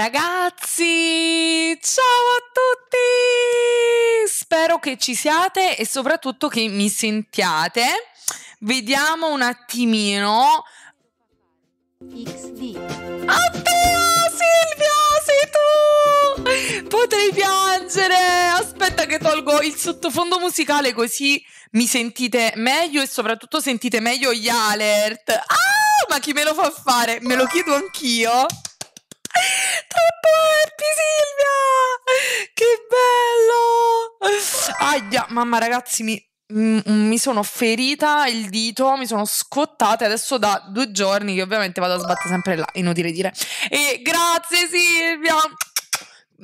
Ragazzi, ciao a tutti! Spero che ci siate e soprattutto che mi sentiate. Vediamo un attimino. XD. Oddio, Silvia, sei tu! Potrei piangere! Aspetta che tolgo il sottofondo musicale così mi sentite meglio e soprattutto sentite meglio gli alert. Ah, ma chi me lo fa fare? Me lo chiedo anch'io. Silvia! Che bello! Aia, mamma ragazzi, mi, mm, mm, mi sono ferita il dito, mi sono scottata adesso da due giorni che ovviamente vado a sbattere sempre là, inutile dire. E grazie Silvia!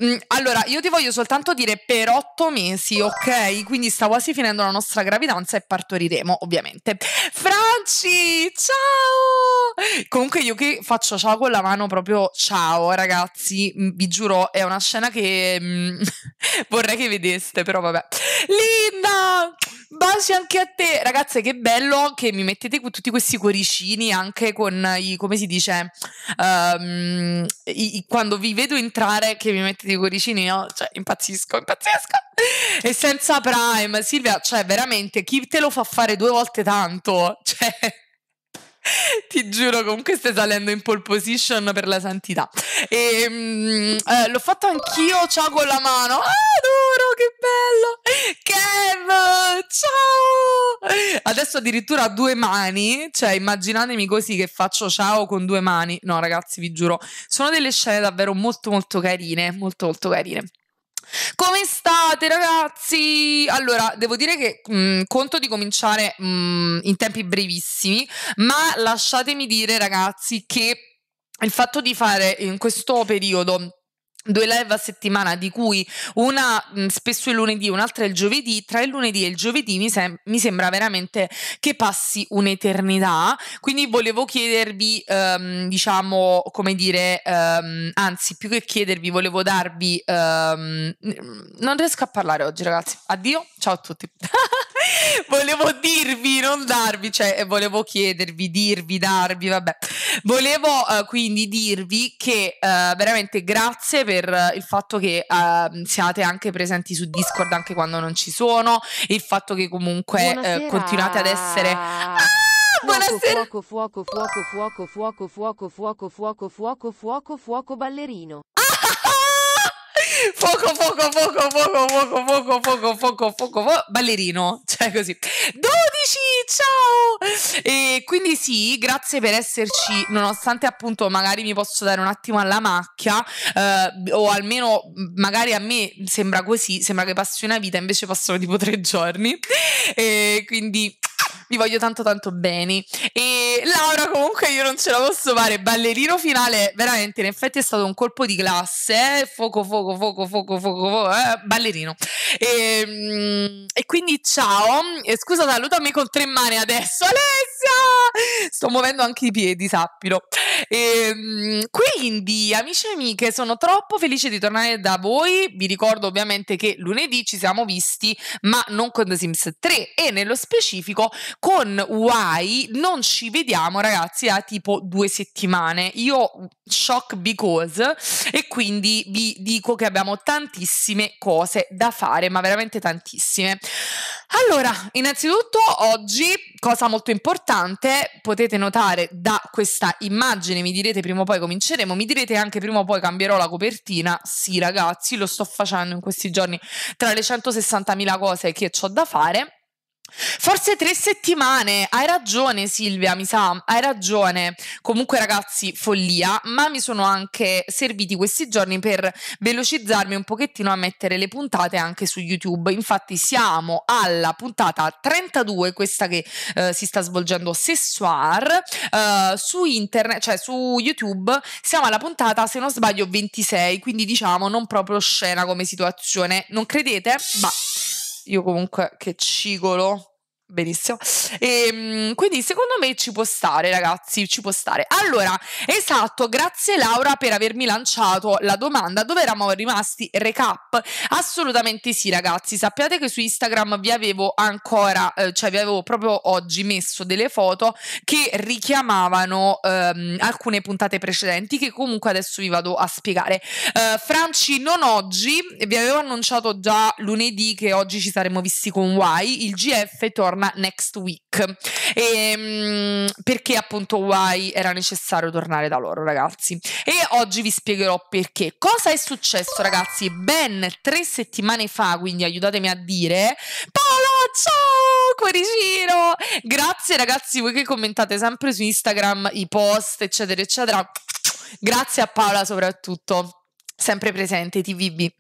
Mm, allora, io ti voglio soltanto dire per otto mesi, ok? Quindi sta quasi finendo la nostra gravidanza e partoriremo, ovviamente. Franci, ciao! Comunque io che faccio ciao con la mano proprio ciao, ragazzi, mm, vi giuro, è una scena che mm, vorrei che vedeste, però vabbè. Linda! Baci anche a te, ragazze, che bello che mi mettete tutti questi cuoricini anche con i, come si dice, um, i, quando vi vedo entrare che mi mettete pacchetto di cuoricini, no? Cioè, impazzisco, impazzisco. E senza Prime, Silvia, cioè veramente chi te lo fa fare due volte tanto? Cioè Ti giuro, comunque stai salendo in pole position per la santità. E, mm, eh, l'ho fatto anch'io, ciao con la mano. Ah, duro, che bello! Kev, ciao! Adesso addirittura due mani, cioè immaginatemi così che faccio ciao con due mani. No ragazzi, vi giuro, sono delle scene davvero molto molto carine, molto molto carine. Come state ragazzi? Allora, devo dire che mh, mm, conto di cominciare mh, mm, in tempi brevissimi, ma lasciatemi dire ragazzi che il fatto di fare in questo periodo due live a settimana, di cui una mh, spesso il lunedì, un'altra il giovedì. Tra il lunedì e il giovedì mi, sem- mi sembra veramente che passi un'eternità. Quindi volevo chiedervi, um, diciamo, come dire, um, anzi, più che chiedervi, volevo darvi. Um, non riesco a parlare oggi, ragazzi. Addio, ciao a tutti. volevo dirvi, non darvi, cioè volevo chiedervi, dirvi, darvi, vabbè. Volevo uh, quindi dirvi che uh, veramente grazie per il fatto che siate anche presenti su Discord anche quando non ci sono, il fatto che comunque continuate ad essere... Ah! Buonasera! Fuoco, fuoco, fuoco, fuoco, fuoco, fuoco, fuoco, fuoco, fuoco, fuoco, fuoco, ballerino. Fuoco, fuoco, fuoco, fuoco, fuoco, fuoco, fuoco, fuoco, fuoco, ballerino, cioè così. 12, ciao! E quindi sì, grazie per esserci, nonostante appunto magari mi posso dare un attimo alla macchia, eh, o almeno magari a me sembra così, sembra che passi una vita, invece passano tipo tre giorni. E quindi vi voglio tanto tanto bene. E Laura comunque io non ce la posso fare, ballerino finale, veramente in effetti è stato un colpo di classe, eh. fuoco fuoco fuoco fuoco fuoco, fuoco eh? ballerino. E, ehm, e, quindi ciao, e scusa salutami con tre mani adesso Alessia! Sto muovendo anche i piedi, sappilo. E, ehm, quindi amici e amiche, sono troppo felice di tornare da voi, vi ricordo ovviamente che lunedì ci siamo visti, ma non con The Sims 3 e nello specifico con Why non ci vediamo, ragazzi, da tipo due settimane. Io shock because e quindi vi dico che abbiamo tantissime cose da fare, ma veramente tantissime. Allora, innanzitutto oggi, cosa molto importante, potete notare da questa immagine, mi direte prima o poi cominceremo, mi direte anche prima o poi cambierò la copertina. Sì, ragazzi, lo sto facendo in questi giorni tra le 160.000 cose che ho da fare. Forse tre settimane, hai ragione Silvia, mi sa, hai ragione. Comunque ragazzi, follia, ma mi sono anche serviti questi giorni per velocizzarmi un pochettino a mettere le puntate anche su YouTube. Infatti siamo alla puntata 32, questa che eh, si sta svolgendo sessuar, eh, su internet, cioè su YouTube, siamo alla puntata, se non sbaglio, 26, quindi diciamo non proprio scena come situazione. Non credete? Ma io comunque che cigolo Benissimo. E, ehm, quindi secondo me ci può stare, ragazzi, ci può stare. Allora, esatto, grazie Laura per avermi lanciato la domanda. Dove eravamo rimasti? Recap? Assolutamente sì, ragazzi. Sappiate che su Instagram vi avevo ancora, eh, cioè vi avevo proprio oggi messo delle foto che richiamavano ehm, alcune puntate precedenti che comunque adesso vi vado a spiegare. Eh, Franci, non oggi, vi avevo annunciato già lunedì che oggi ci saremmo visti con Y, il GF torna chiama Next Week, e, ehm, perché appunto Why era necessario tornare da loro ragazzi. E oggi vi spiegherò perché. Cosa è successo ragazzi? Ben tre settimane fa, quindi aiutatemi a dire, Paola, ciao! cuoricino. Grazie ragazzi, voi che commentate sempre su Instagram i post, eccetera, eccetera. Grazie a Paola soprattutto sempre presente TVB. E,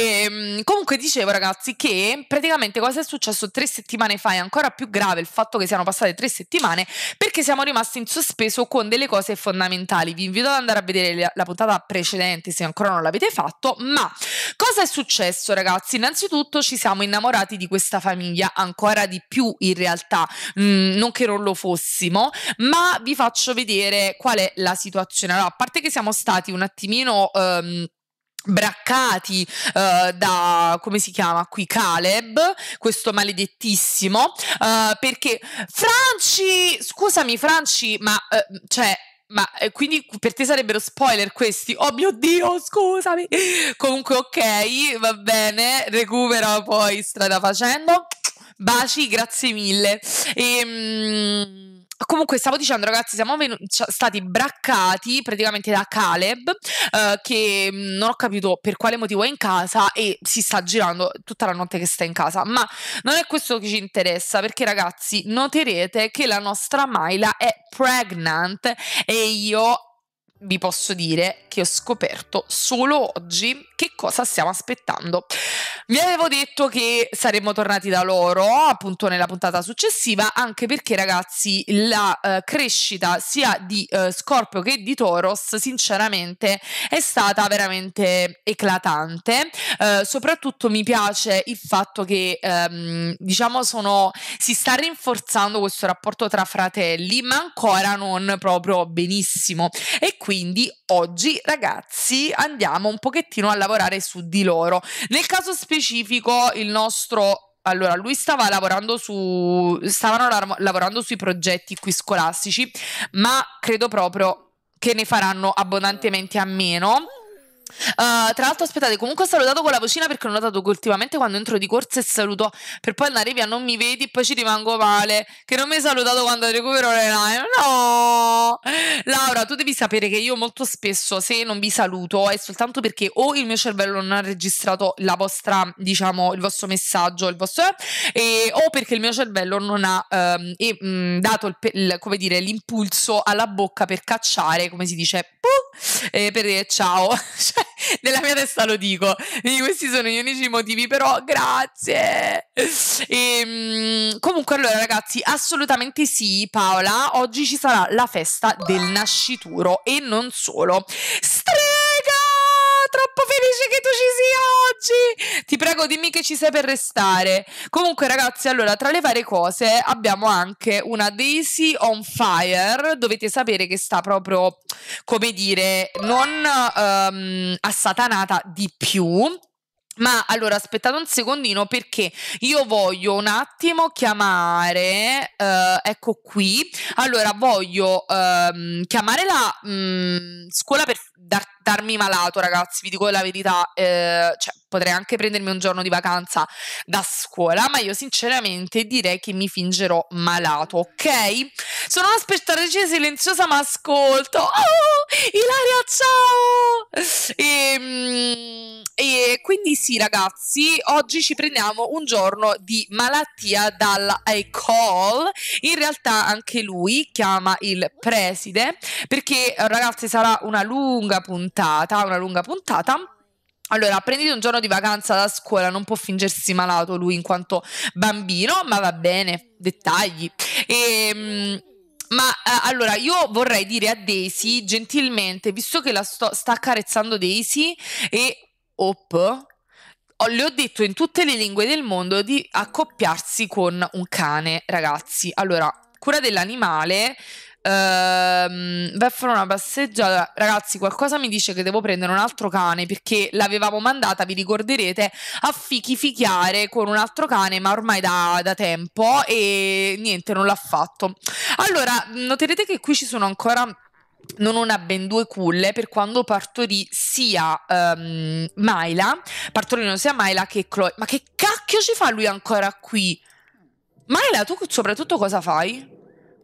ehm, comunque dicevo ragazzi che praticamente cosa è successo tre settimane fa è ancora più grave il fatto che siano passate tre settimane perché siamo rimasti in sospeso con delle cose fondamentali. Vi invito ad andare a vedere la puntata precedente se ancora non l'avete fatto, ma cosa è successo ragazzi? Innanzitutto ci siamo innamorati di questa famiglia ancora di più in realtà, mm, non che non lo fossimo, ma vi faccio vedere qual è la situazione. Allora, a parte che siamo stati un attimino... Um, braccati uh, da come si chiama qui Caleb questo maledettissimo uh, perché Franci scusami Franci ma uh, cioè ma eh, quindi per te sarebbero spoiler questi? Oh mio Dio, scusami. Comunque, ok, va bene, recupero poi strada facendo. Baci, grazie mille. ehm Comunque stavo dicendo ragazzi, siamo venu- cioè, stati braccati praticamente da Caleb eh, che mm, non ho capito per quale motivo è in casa e si sta girando tutta la notte che sta in casa, ma non è questo che ci interessa perché ragazzi noterete che la nostra Maila è pregnant e io vi posso dire che ho scoperto solo oggi che cosa stiamo aspettando. Vi avevo detto che saremmo tornati da loro appunto nella puntata successiva, anche perché ragazzi la eh, crescita sia di eh, Scorpio che di Toros sinceramente è stata veramente eclatante. Eh, soprattutto mi piace il fatto che ehm, diciamo sono, si sta rinforzando questo rapporto tra fratelli, ma ancora non proprio benissimo. E quindi oggi ragazzi andiamo un pochettino a lavorare su di loro. Nel caso specifico specifico il nostro allora, lui stava lavorando su stavano la- lavorando sui progetti qui scolastici, ma credo proprio che ne faranno abbondantemente a meno Uh, tra l'altro, aspettate, comunque ho salutato con la vocina perché ho notato che ultimamente quando entro di corsa e saluto per poi andare via non mi vedi e poi ci rimango male. Che non mi hai salutato quando recupero le live. No! Laura, tu devi sapere che io molto spesso se non vi saluto è soltanto perché o il mio cervello non ha registrato la vostra, diciamo, il vostro messaggio, il vostro, e, o perché il mio cervello non ha um, e, um, dato il, il, come dire, l'impulso alla bocca per cacciare, come si dice, eh, per dire ciao. nella mia testa lo dico. Quindi questi sono gli unici motivi, però grazie. E, ehm, comunque, allora, ragazzi, assolutamente sì, Paola. Oggi ci sarà la festa del nascituro e non solo. Stre- felice che tu ci sia oggi! Ti prego, dimmi che ci sei per restare. Comunque, ragazzi, allora, tra le varie cose abbiamo anche una Daisy on Fire. Dovete sapere che sta proprio, come dire, non um, assatanata di più. Ma allora aspettate un secondino perché io voglio un attimo chiamare, eh, ecco qui, allora voglio ehm, chiamare la mh, mm, scuola per, dar, darmi malato, ragazzi, vi dico la verità, eh, cioè, potrei anche prendermi un giorno di vacanza da scuola, ma io sinceramente direi che mi fingerò malato, ok? Sono una spettatrice silenziosa, ma ascolto. Oh, Ilaria, ciao! E, ehm, e quindi sì, ragazzi, oggi ci prendiamo un giorno di malattia dalla call. In realtà anche lui chiama il preside, perché ragazzi sarà una lunga lunga puntata, una lunga puntata. Allora, prendete un giorno di vacanza da scuola, non può fingersi malato lui in quanto bambino, ma va bene, dettagli. E, ehm, ma eh, allora io vorrei dire a Daisy gentilmente, visto che la sto, sta accarezzando Daisy e Op, le ho detto in tutte le lingue del mondo di accoppiarsi con un cane, ragazzi. Allora, cura dell'animale ehm, vai a fare una passeggiata. Ragazzi, qualcosa mi dice che devo prendere un altro cane perché l'avevamo mandata, vi ricorderete, a fichificare con un altro cane, ma ormai da, da tempo e niente, non l'ha fatto. Allora, noterete che qui ci sono ancora non una ben due culle per quando partorì sia um, ehm, Myla, partorirono sia Myla che Chloe. Ma che cacchio ci fa lui ancora qui? Myla, tu soprattutto cosa fai?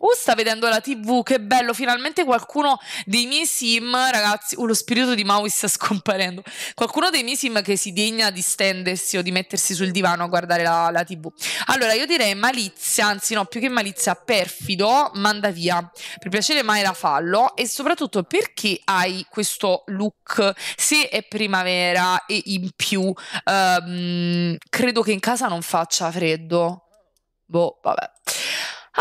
oh sta vedendo la tv, che bello, finalmente qualcuno dei miei sim, ragazzi, oh, lo spirito di Maui sta scomparendo, qualcuno dei miei sim che si degna di stendersi o di mettersi sul divano a guardare la, la tv. Allora io direi malizia, anzi no, più che malizia, perfido, manda via, per piacere mai la fallo e soprattutto perché hai questo look se è primavera e in più ehm, credo che in casa non faccia freddo. Boh, vabbè.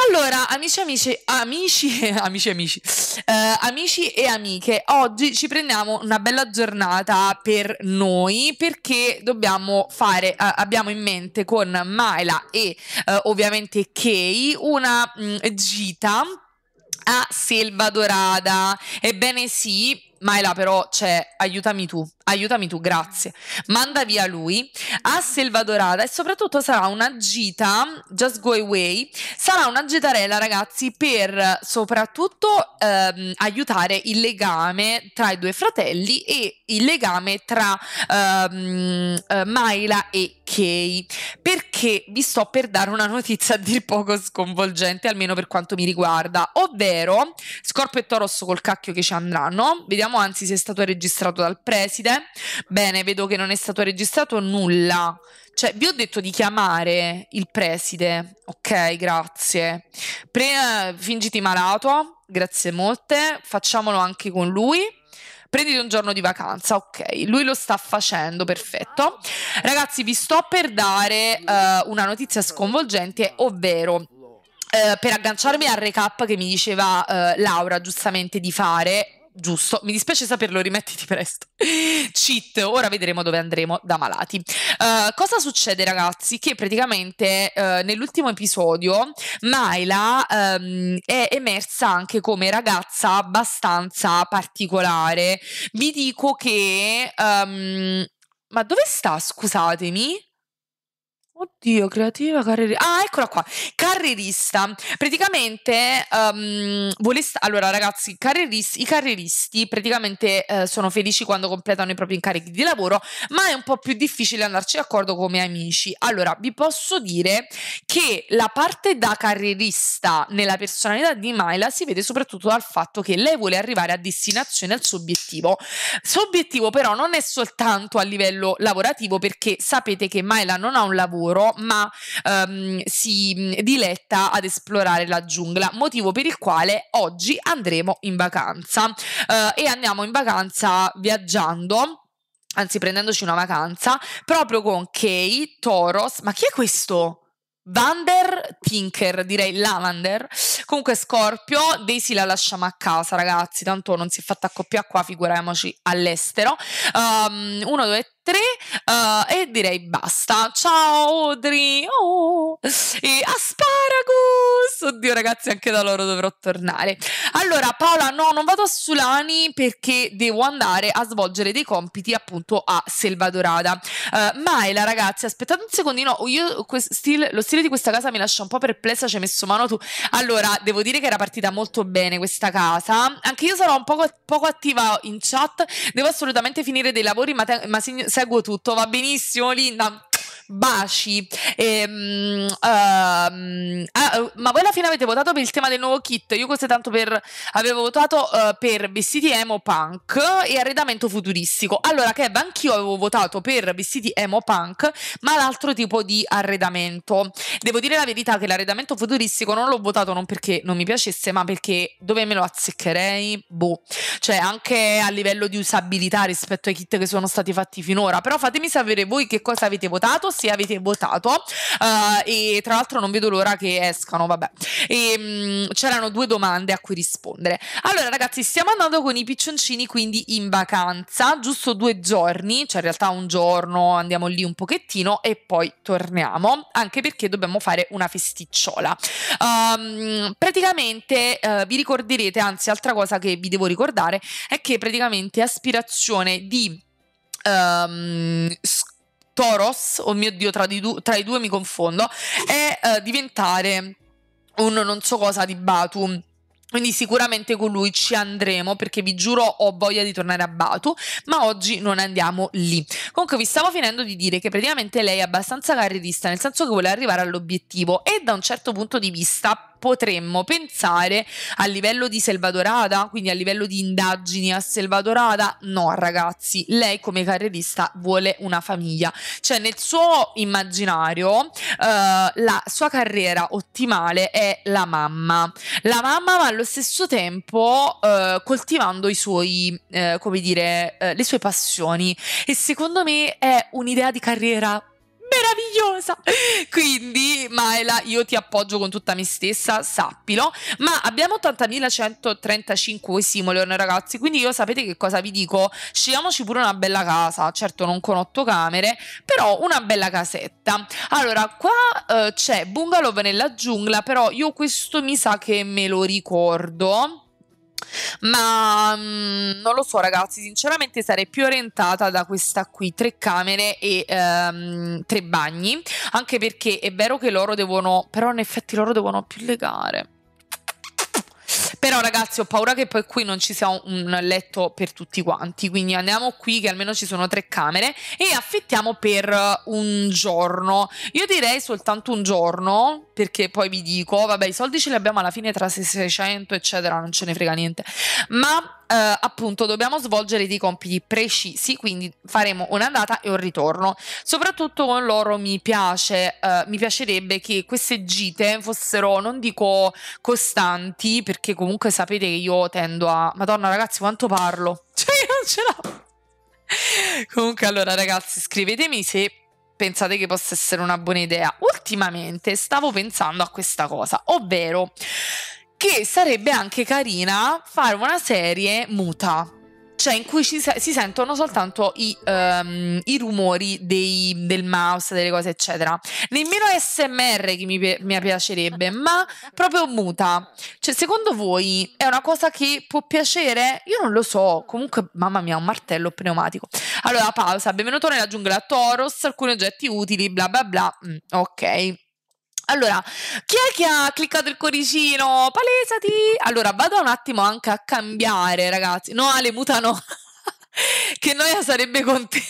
Allora, amici amici, amici, amici, amici, eh, amici e amiche, oggi ci prendiamo una bella giornata per noi perché dobbiamo fare, eh, abbiamo in mente con Maila e eh, ovviamente Kei una mh, mm, gita a Selva Dorada. Ebbene sì, Maela però c'è, cioè, aiutami tu, aiutami tu, grazie. Manda via lui a Selvadorada e soprattutto sarà una gita, Just Go Away, sarà una gitarella ragazzi per soprattutto ehm, aiutare il legame tra i due fratelli e il legame tra ehm, eh, Maela e Kay che vi sto per dare una notizia a dir poco sconvolgente, almeno per quanto mi riguarda, ovvero Scorpio e Torosso col cacchio che ci andranno. Vediamo anzi se è stato registrato dal preside. Bene, vedo che non è stato registrato nulla. Cioè, vi ho detto di chiamare il preside. Ok, grazie. Pre- fingiti malato, grazie molte. Facciamolo anche con lui prenditi un giorno di vacanza, ok, lui lo sta facendo, perfetto. Ragazzi, vi sto per dare uh, una notizia sconvolgente, ovvero Uh, per agganciarmi al recap che mi diceva uh, Laura giustamente di fare, giusto. Mi dispiace saperlo, rimettiti presto. Cheat, ora vedremo dove andremo da malati. Uh, cosa succede ragazzi? Che praticamente uh, nell'ultimo episodio Myla um, ehm, è emersa anche come ragazza abbastanza particolare. Vi dico che... Um, ma dove sta? Scusatemi. Oddio, creativa carrierista. Ah, eccola qua. Carrierista. Praticamente, um, volest- allora ragazzi, carrierist- i carrieristi praticamente eh, sono felici quando completano i propri incarichi di lavoro, ma è un po' più difficile andarci d'accordo come amici. Allora, vi posso dire che la parte da carrierista nella personalità di Maila si vede soprattutto dal fatto che lei vuole arrivare a destinazione al suo obiettivo. Suo obiettivo però non è soltanto a livello lavorativo, perché sapete che Maila non ha un lavoro loro, ma um, si mm, diletta ad esplorare la giungla, motivo per il quale oggi andremo in vacanza uh, e andiamo in vacanza viaggiando anzi prendendoci una vacanza, proprio con Kay, Toros, ma chi è questo? Vander Tinker, direi Lavander. Comunque Scorpio, Daisy la lasciamo a casa, ragazzi, tanto non si è fatta accoppiare qua, figuriamoci all'estero. Um, 1, 2, tre uh, e direi basta. Ciao Audrey! Oh. E asparagus! Oddio ragazzi, anche da loro dovrò tornare. Allora Paola, no, non vado a Sulani perché devo andare a svolgere dei compiti appunto a Selvadorada. Uh, eh, Maila ragazzi, aspettate un secondino, io stil, lo stile di questa casa mi lascia un po' perplessa, ci hai messo mano tu. Allora, devo dire che era partita molto bene questa casa. Anche io sarò un poco, poco attiva in chat, devo assolutamente finire dei lavori, ma, te, ma signo, seguo tutto, va benissimo Linda, baci. E, um, uh, ehm, ah, ma voi alla fine avete votato per il tema del nuovo kit. Io questo è tanto per. Avevo votato uh, per vestiti emo punk e arredamento futuristico. Allora, Kev, anch'io avevo votato per vestiti emo punk, ma l'altro tipo di arredamento. Devo dire la verità che l'arredamento futuristico non l'ho votato non perché non mi piacesse, ma perché dove me lo azzeccherei? Boh. Cioè, anche a livello di usabilità rispetto ai kit che sono stati fatti finora. Però fatemi sapere voi che cosa avete votato se avete votato uh, e tra l'altro non vedo l'ora che escano, vabbè. E, um, c'erano due domande a cui rispondere. Allora ragazzi, stiamo andando con i piccioncini quindi in vacanza, giusto due giorni, cioè in realtà un giorno andiamo lì un pochettino e poi torniamo, anche perché dobbiamo fare una festicciola. Um, praticamente uh, vi ricorderete, anzi altra cosa che vi devo ricordare è che praticamente aspirazione di um, ehm, scuola Toros, oh mio Dio, tra, du- tra i due mi confondo, è eh, diventare un non so cosa di Batu. Quindi sicuramente con lui ci andremo perché vi giuro ho voglia di tornare a Batu, ma oggi non andiamo lì. Comunque vi stavo finendo di dire che praticamente lei è abbastanza carrierista, nel senso che vuole arrivare all'obiettivo e da un certo punto di vista potremmo pensare a livello di Selvadorada, quindi a livello di indagini a Selvadorada, no ragazzi, lei come carrierista vuole una famiglia, cioè nel suo immaginario eh, la sua carriera ottimale è la mamma, la mamma ma allo stesso tempo eh, coltivando i suoi, eh, come dire, eh, le sue passioni e secondo me è un'idea di carriera meravigliosa. Quindi, Maela, io ti appoggio con tutta me stessa, sappilo. Ma abbiamo 80.135 Simoleon, ragazzi. Quindi, io sapete che cosa vi dico? Scegliamoci pure una bella casa. Certo, non con otto camere, però una bella casetta. Allora, qua eh, c'è Bungalow nella giungla, però io questo mi sa che me lo ricordo ma mh, mm, non lo so ragazzi, sinceramente sarei più orientata da questa qui, tre camere e ehm, tre bagni, anche perché è vero che loro devono, però in effetti loro devono più legare. Però ragazzi ho paura che poi qui non ci sia un letto per tutti quanti, quindi andiamo qui che almeno ci sono tre camere e affittiamo per eh, un giorno. Io direi soltanto un giorno, perché poi vi dico, vabbè i soldi ce li abbiamo alla fine tra 600 eccetera, non ce ne frega niente. Ma eh, appunto dobbiamo svolgere dei compiti precisi, quindi faremo un'andata e un ritorno. Soprattutto con loro mi piace, eh, mi piacerebbe che queste gite fossero, non dico costanti, perché comunque sapete che io tendo a... Madonna ragazzi quanto parlo, cioè io non ce l'ho. Comunque, allora, ragazzi, scrivetemi se pensate che possa essere una buona idea. Ultimamente stavo pensando a questa cosa, ovvero che sarebbe anche carina fare una serie muta cioè in cui si, si sentono soltanto i, um, i rumori dei, del mouse, delle cose, eccetera. Nemmeno SMR che mi, mi, piacerebbe, ma proprio muta. Cioè, secondo voi è una cosa che può piacere? Io non lo so. Comunque, mamma mia, un martello pneumatico. Allora, pausa. Benvenuto nella giungla Toros, alcuni oggetti utili, bla bla bla. Mm, ok. Allora, chi è che ha cliccato il cuoricino? Palesati! Allora, vado un attimo anche a cambiare, ragazzi. No, Ale, muta no. che noia sarebbe con te.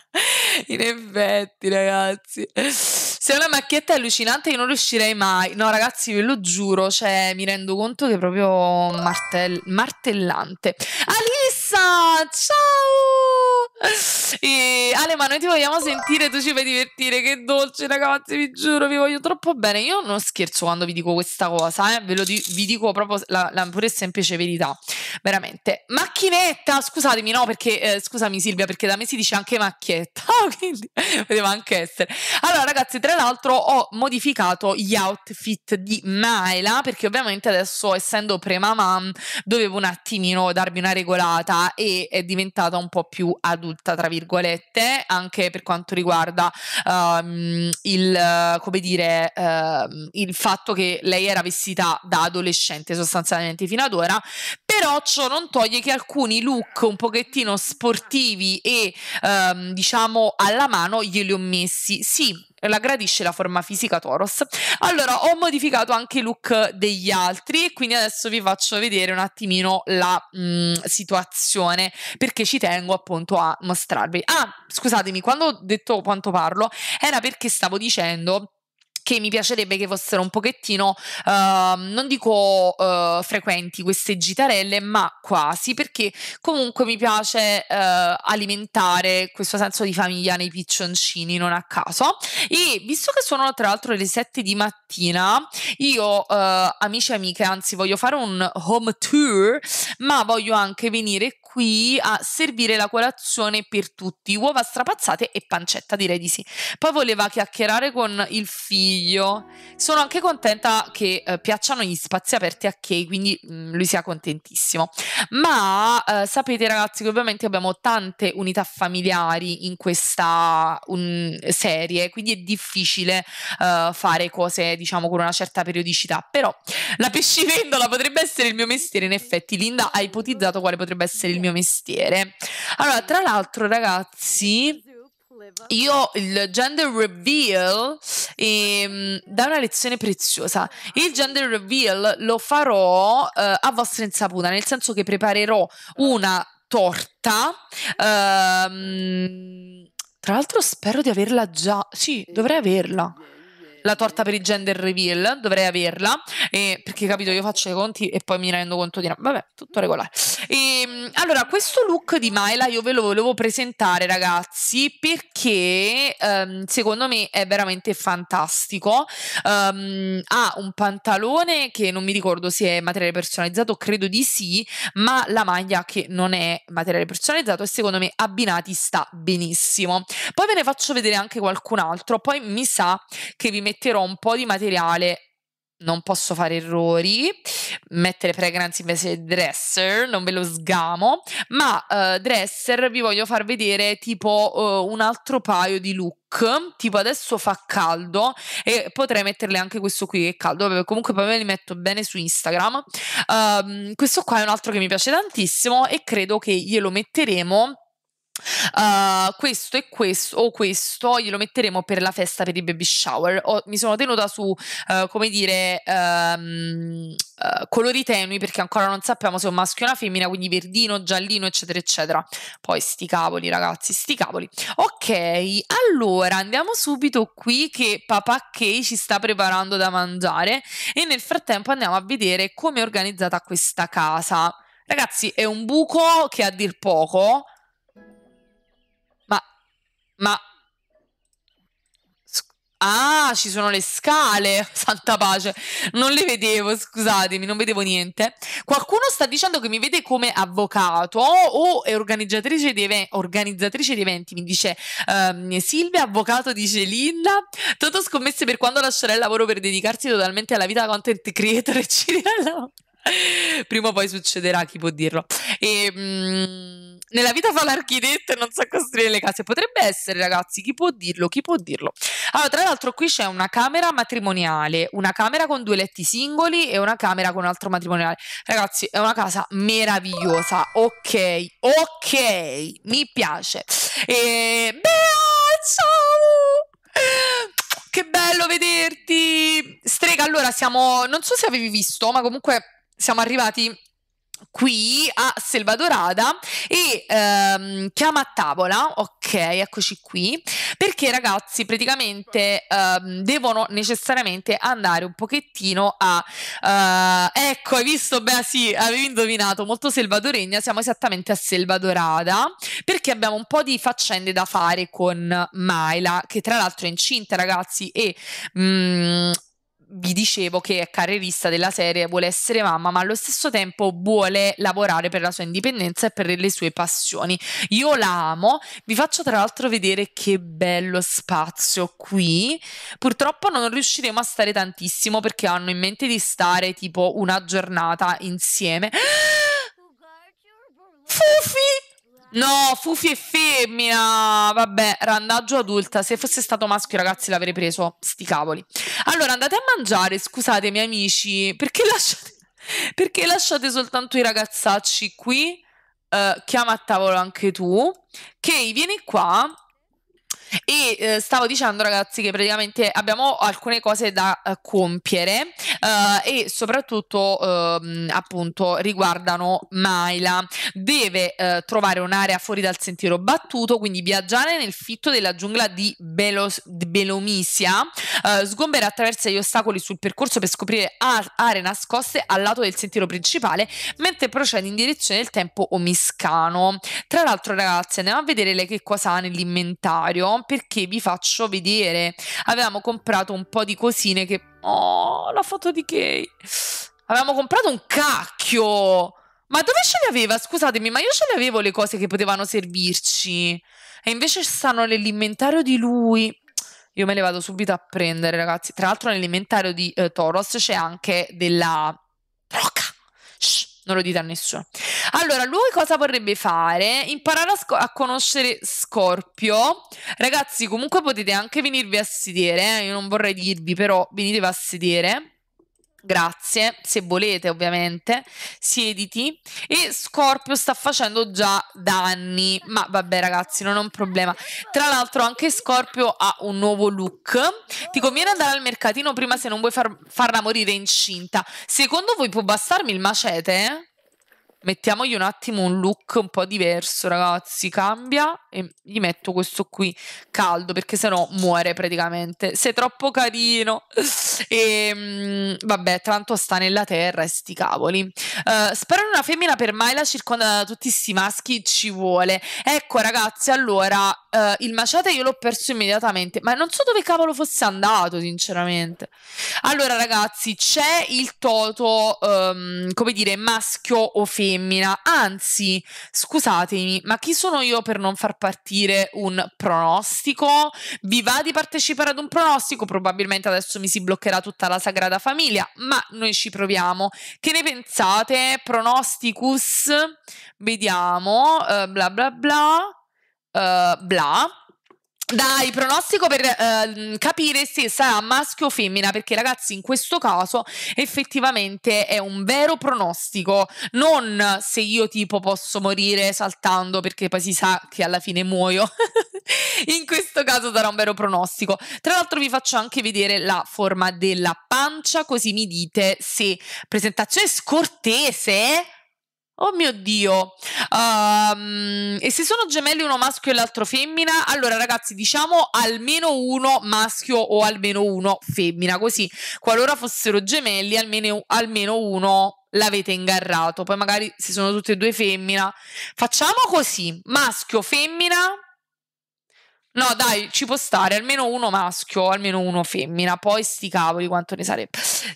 In effetti, ragazzi. Se una macchietta è allucinante io non riuscirei mai. No, ragazzi, ve lo giuro, cioè mi rendo conto che è proprio martell- martellante. Alissa, ciao! E, Ale, ma noi ti vogliamo sentire, tu ci fai divertire, che dolce, ragazzi, vi giuro, vi voglio troppo bene. Io non scherzo quando vi dico questa cosa, eh, ve lo di- vi dico proprio la, la pure semplice verità, veramente. Macchinetta, scusatemi, no, perché, eh, scusami Silvia, perché da me si dice anche macchietta, quindi poteva anche essere. Allora ragazzi, tra l'altro ho modificato gli outfit di Maela, perché ovviamente adesso essendo prema mam dovevo un attimino darmi una regolata e è diventata un po' più adulta adulta, tra virgolette, anche per quanto riguarda um, il, come dire, uh, il fatto che lei era vestita da adolescente sostanzialmente fino ad ora, però ciò non toglie che alcuni look un pochettino sportivi e um, diciamo alla mano glieli ho messi. Sì, la gradisce la forma fisica Toros. Allora, ho modificato anche i look degli altri e quindi adesso vi faccio vedere un attimino la mh, mm, situazione perché ci tengo appunto a mostrarvi. Ah, scusatemi, quando ho detto quanto parlo era perché stavo dicendo che mi piacerebbe che fossero un pochettino, uh, non dico uh, frequenti queste gitarelle, ma quasi, perché comunque mi piace uh, alimentare questo senso di famiglia nei piccioncini, non a caso. E visto che sono tra l'altro le 7 di mattina, io, eh, amici e amiche, anzi voglio fare un home tour, ma voglio anche venire qui a servire la colazione per tutti, uova strapazzate e pancetta, direi di sì. Poi voleva chiacchierare con il figlio. Sono anche contenta che eh, piacciono gli spazi aperti a Kay, quindi mh, mm, lui sia contentissimo. Ma eh, sapete ragazzi che ovviamente abbiamo tante unità familiari in questa un, serie, quindi è difficile eh, fare cose, diciamo, con una certa periodicità, però la pescivendola potrebbe essere il mio mestiere in effetti. Linda ha ipotizzato quale potrebbe essere il mio mestiere. Allora, tra l'altro, ragazzi, io il gender reveal ehm, da una lezione preziosa. Il gender reveal lo farò eh, a vostra insaputa, nel senso che preparerò una torta. Ehm, tra l'altro spero di averla già. Sì, dovrei averla la torta per il gender reveal, dovrei averla, eh, perché capito, io faccio i conti e poi mi rendo conto di vabbè, tutto regolare. E, ehm, allora, questo look di Myla io ve lo volevo presentare ragazzi perché ehm, secondo me è veramente fantastico, um, ha un pantalone che non mi ricordo se è materiale personalizzato, credo di sì, ma la maglia che non è materiale personalizzato e secondo me abbinati sta benissimo. Poi ve ne faccio vedere anche qualcun altro, poi mi sa che vi metto metterò un po' di materiale non posso fare errori, mettere pregnancy invece di dresser, non ve lo sgamo, ma uh, dresser vi voglio far vedere tipo uh, un altro paio di look tipo adesso fa caldo e potrei metterle anche questo qui che è caldo Vabbè, comunque poi me li metto bene su Instagram um, questo qua è un altro che mi piace tantissimo e credo che glielo metteremo Uh, questo e questo o questo glielo metteremo per la festa per i baby shower Ho, mi sono tenuta su uh, come dire um, uh, colori tenui perché ancora non sappiamo se è un maschio o una femmina quindi verdino, giallino eccetera eccetera poi sti cavoli ragazzi sti cavoli ok allora andiamo subito qui che papà Kay ci sta preparando da mangiare e nel frattempo andiamo a vedere come è organizzata questa casa Ragazzi, è un buco che a dir poco, ma... Ah, ci sono le scale, santa pace. Non le vedevo, scusatemi, non vedevo niente. Qualcuno sta dicendo che mi vede come avvocato o è organizzatrice di, eventi, organizzatrice di eventi mi dice um, Silvia, avvocato dice Linda. Toto scommesse per quando lascerà il lavoro per dedicarsi totalmente alla vita content creator e Cirella. Prima o poi succederà, chi può dirlo. E, ehm, mh, nella vita fa l'architetto e non sa costruire le case. Potrebbe essere, ragazzi, chi può dirlo? Chi può dirlo? Allora, tra l'altro, qui c'è una camera matrimoniale, una camera con due letti singoli e una camera con un altro matrimoniale. Ragazzi, è una casa meravigliosa. Ok, ok, mi piace. E beh, ciao! Che bello vederti! Strega, allora siamo. Non so se avevi visto, ma comunque siamo arrivati qui a Selvadorada e ehm, chiama a tavola, ok, eccoci qui, perché ragazzi praticamente ehm, devono necessariamente andare un pochettino a, eh, ecco hai visto, beh sì, avevi indovinato, molto selvadoregna, siamo esattamente a Selvadorada perché abbiamo un po' di faccende da fare con Maila che tra l'altro è incinta ragazzi e... Mh, mm, vi dicevo che è carrierista della serie, vuole essere mamma, ma allo stesso tempo vuole lavorare per la sua indipendenza e per le sue passioni. Io la amo, vi faccio tra l'altro vedere che bello spazio qui. Purtroppo non riusciremo a stare tantissimo perché hanno in mente di stare tipo una giornata insieme. Fufi! No, Fufi è femmina. Vabbè, randaggio adulta. Se fosse stato maschio, ragazzi, l'avrei preso. Sti cavoli. Allora, andate a mangiare, scusatemi, amici. Perché lasciate, perché lasciate soltanto i ragazzacci qui? Uh, chiama a tavolo anche tu. Kay, vieni qua. E eh, stavo dicendo, ragazzi, che praticamente abbiamo alcune cose da eh, compiere eh, e soprattutto ehm, appunto riguardano Maila. Deve eh, trovare un'area fuori dal sentiero battuto, quindi viaggiare nel fitto della giungla di, Belos- di Belomisia, eh, sgomberare attraverso gli ostacoli sul percorso per scoprire ar- aree nascoste al lato del sentiero principale, mentre procede in direzione del tempo omiscano. Tra l'altro, ragazzi, andiamo a vedere lei che cosa ha nell'inventario perché vi faccio vedere. Avevamo comprato un po' di cosine che... Oh, la foto di Kay. Avevamo comprato un cacchio. Ma dove ce le aveva? Scusatemi, ma io ce le avevo le cose che potevano servirci. E invece stanno nell'inventario di lui. Io me le vado subito a prendere, ragazzi. Tra l'altro, nell'inventario di eh, Toros c'è anche della non lo dite a nessuno. Allora, lui cosa vorrebbe fare? Imparare a, sc- a conoscere Scorpio. Ragazzi, comunque potete anche venirvi a sedere, eh? io non vorrei dirvi, però venitevi a sedere. Grazie, se volete ovviamente, siediti. E Scorpio sta facendo già danni, ma vabbè ragazzi, non è un problema. Tra l'altro anche Scorpio ha un nuovo look. Ti conviene andare al mercatino prima se non vuoi far, farla morire incinta. Secondo voi può bastarmi il macete? mettiamogli un attimo un look un po' diverso, ragazzi. Cambia e gli metto questo qui caldo perché sennò muore praticamente. Sei troppo carino. E ehm, vabbè, tanto sta nella terra e sti cavoli. Uh, spero in una femmina per mai la circonda da tutti questi maschi ci vuole. Ecco, ragazzi, allora uh, il Maciate io l'ho perso immediatamente, ma non so dove cavolo fosse andato, sinceramente. Allora, ragazzi, c'è il toto, um, come dire, maschio o femmina. Anzi, scusatemi, ma chi sono io per non far partire un pronostico? Vi va di partecipare ad un pronostico? Probabilmente adesso mi si bloccherà tutta la Sagrada Famiglia, ma noi ci proviamo. Che ne pensate? Pronosticus? Vediamo, uh, bla bla bla uh, bla. Dai, pronostico per uh, capire se sarà maschio o femmina, perché ragazzi in questo caso effettivamente è un vero pronostico, non se io tipo posso morire saltando perché poi si sa che alla fine muoio. in questo caso sarà un vero pronostico. Tra l'altro vi faccio anche vedere la forma della pancia, così mi dite se presentazione scortese Oh mio Dio. Um, e se sono gemelli uno maschio e l'altro femmina? Allora ragazzi diciamo almeno uno maschio o almeno uno femmina. Così qualora fossero gemelli almeno, almeno uno l'avete ingarrato. Poi magari se sono tutte e due femmina. Facciamo così. Maschio, femmina No, dai, ci può stare almeno uno maschio, almeno uno femmina, poi sti cavoli quanto ne, sare-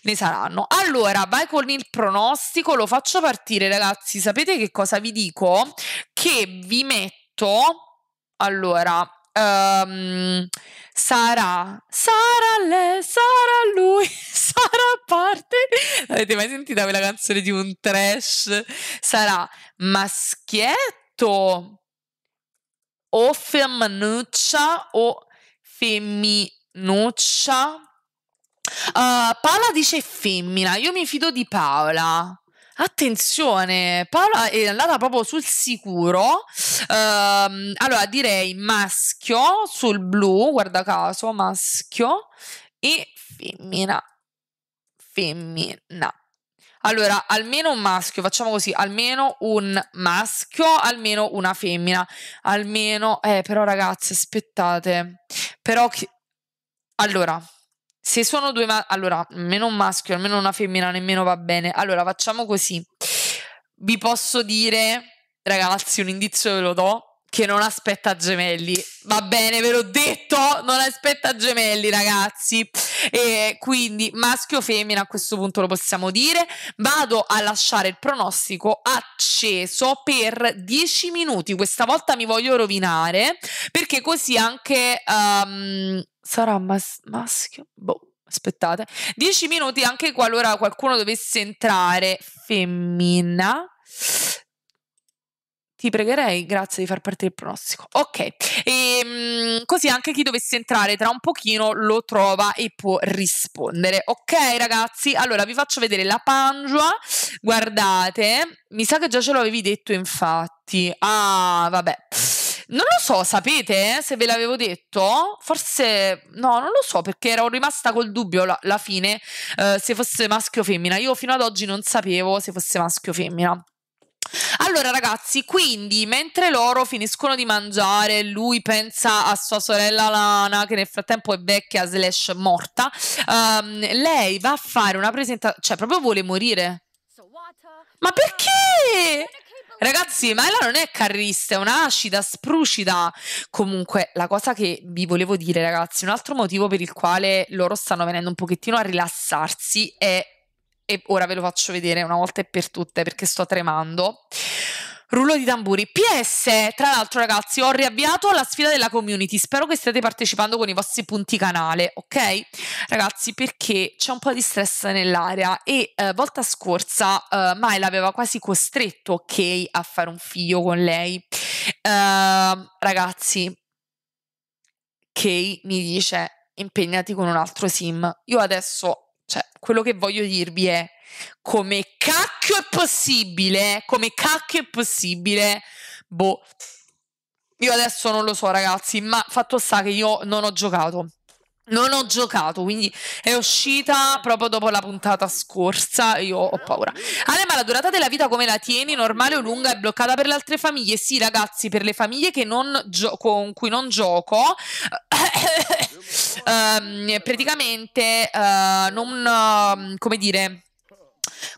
ne saranno. Allora, vai con il pronostico, lo faccio partire ragazzi, sapete che cosa vi dico? Che vi metto... Allora, Um, ehm, sarà, sarà lei, sarà lui, sarà parte. Avete mai sentito quella canzone di un trash? Sarà maschietto, o femminuccia o femminuccia. Uh, Paola dice femmina, io mi fido di Paola. Attenzione, Paola è andata proprio sul sicuro. Uh, allora direi maschio sul blu, guarda caso, maschio e femmina. Femmina. Allora, almeno un maschio, facciamo così, almeno un maschio, almeno una femmina, almeno... Eh, però ragazzi, aspettate. Però... Chi... Allora, se sono due... Ma... allora, almeno un maschio, almeno una femmina, nemmeno va bene. Allora, facciamo così. Vi posso dire, ragazzi, un indizio ve lo do che non aspetta gemelli. Va bene, ve l'ho detto, non aspetta gemelli, ragazzi. E quindi maschio o femmina a questo punto lo possiamo dire. Vado a lasciare il pronostico acceso per 10 minuti. Questa volta mi voglio rovinare perché così anche um, sarà mas- maschio. Boh aspettate, 10 minuti anche qualora qualcuno dovesse entrare femmina ti pregherei, grazie, di far partire il pronostico. Ok, e, ehm, così anche chi dovesse entrare tra un pochino lo trova e può rispondere. Ok ragazzi, allora vi faccio vedere la Pangua, guardate, mi sa che già ce l'avevi detto infatti. Ah, vabbè. Non lo so, sapete eh, se ve l'avevo detto? Forse no, non lo so perché ero rimasta col dubbio alla fine eh, se fosse maschio o femmina. Io fino ad oggi non sapevo se fosse maschio o femmina. Allora ragazzi, quindi mentre loro finiscono di mangiare, lui pensa a sua sorella Lana che nel frattempo è vecchia slash morta, um, lei va a fare una presentazione, cioè proprio vuole morire. Ma perché? Ragazzi, ma ella non è carrista, è un'acida, sprucida. Comunque, la cosa che vi volevo dire, ragazzi, un altro motivo per il quale loro stanno venendo un pochettino a rilassarsi è e ora ve lo faccio vedere una volta e per tutte perché sto tremando. Rullo di tamburi. PS, tra l'altro ragazzi, ho riavviato la sfida della community. Spero che stiate partecipando con i vostri punti canale, ok? Ragazzi, perché c'è un po' di stress nell'area e eh, volta scorsa eh, Mai l'aveva quasi costretto, ok, a fare un figlio con lei. Eh, ragazzi, Kay mi dice impegnati con un altro sim. Io adesso cioè, quello che voglio dirvi è come cacchio è possibile, come cacchio è possibile, boh. Io adesso non lo so, ragazzi, ma fatto sta che io non ho giocato. Non ho giocato, quindi è uscita proprio dopo la puntata scorsa. Io ho paura. Ale, ma la durata della vita come la tieni? Normale o lunga? È bloccata per le altre famiglie? Sì, ragazzi, per le famiglie gio- con cui non gioco. um, praticamente uh, non, uh, come dire,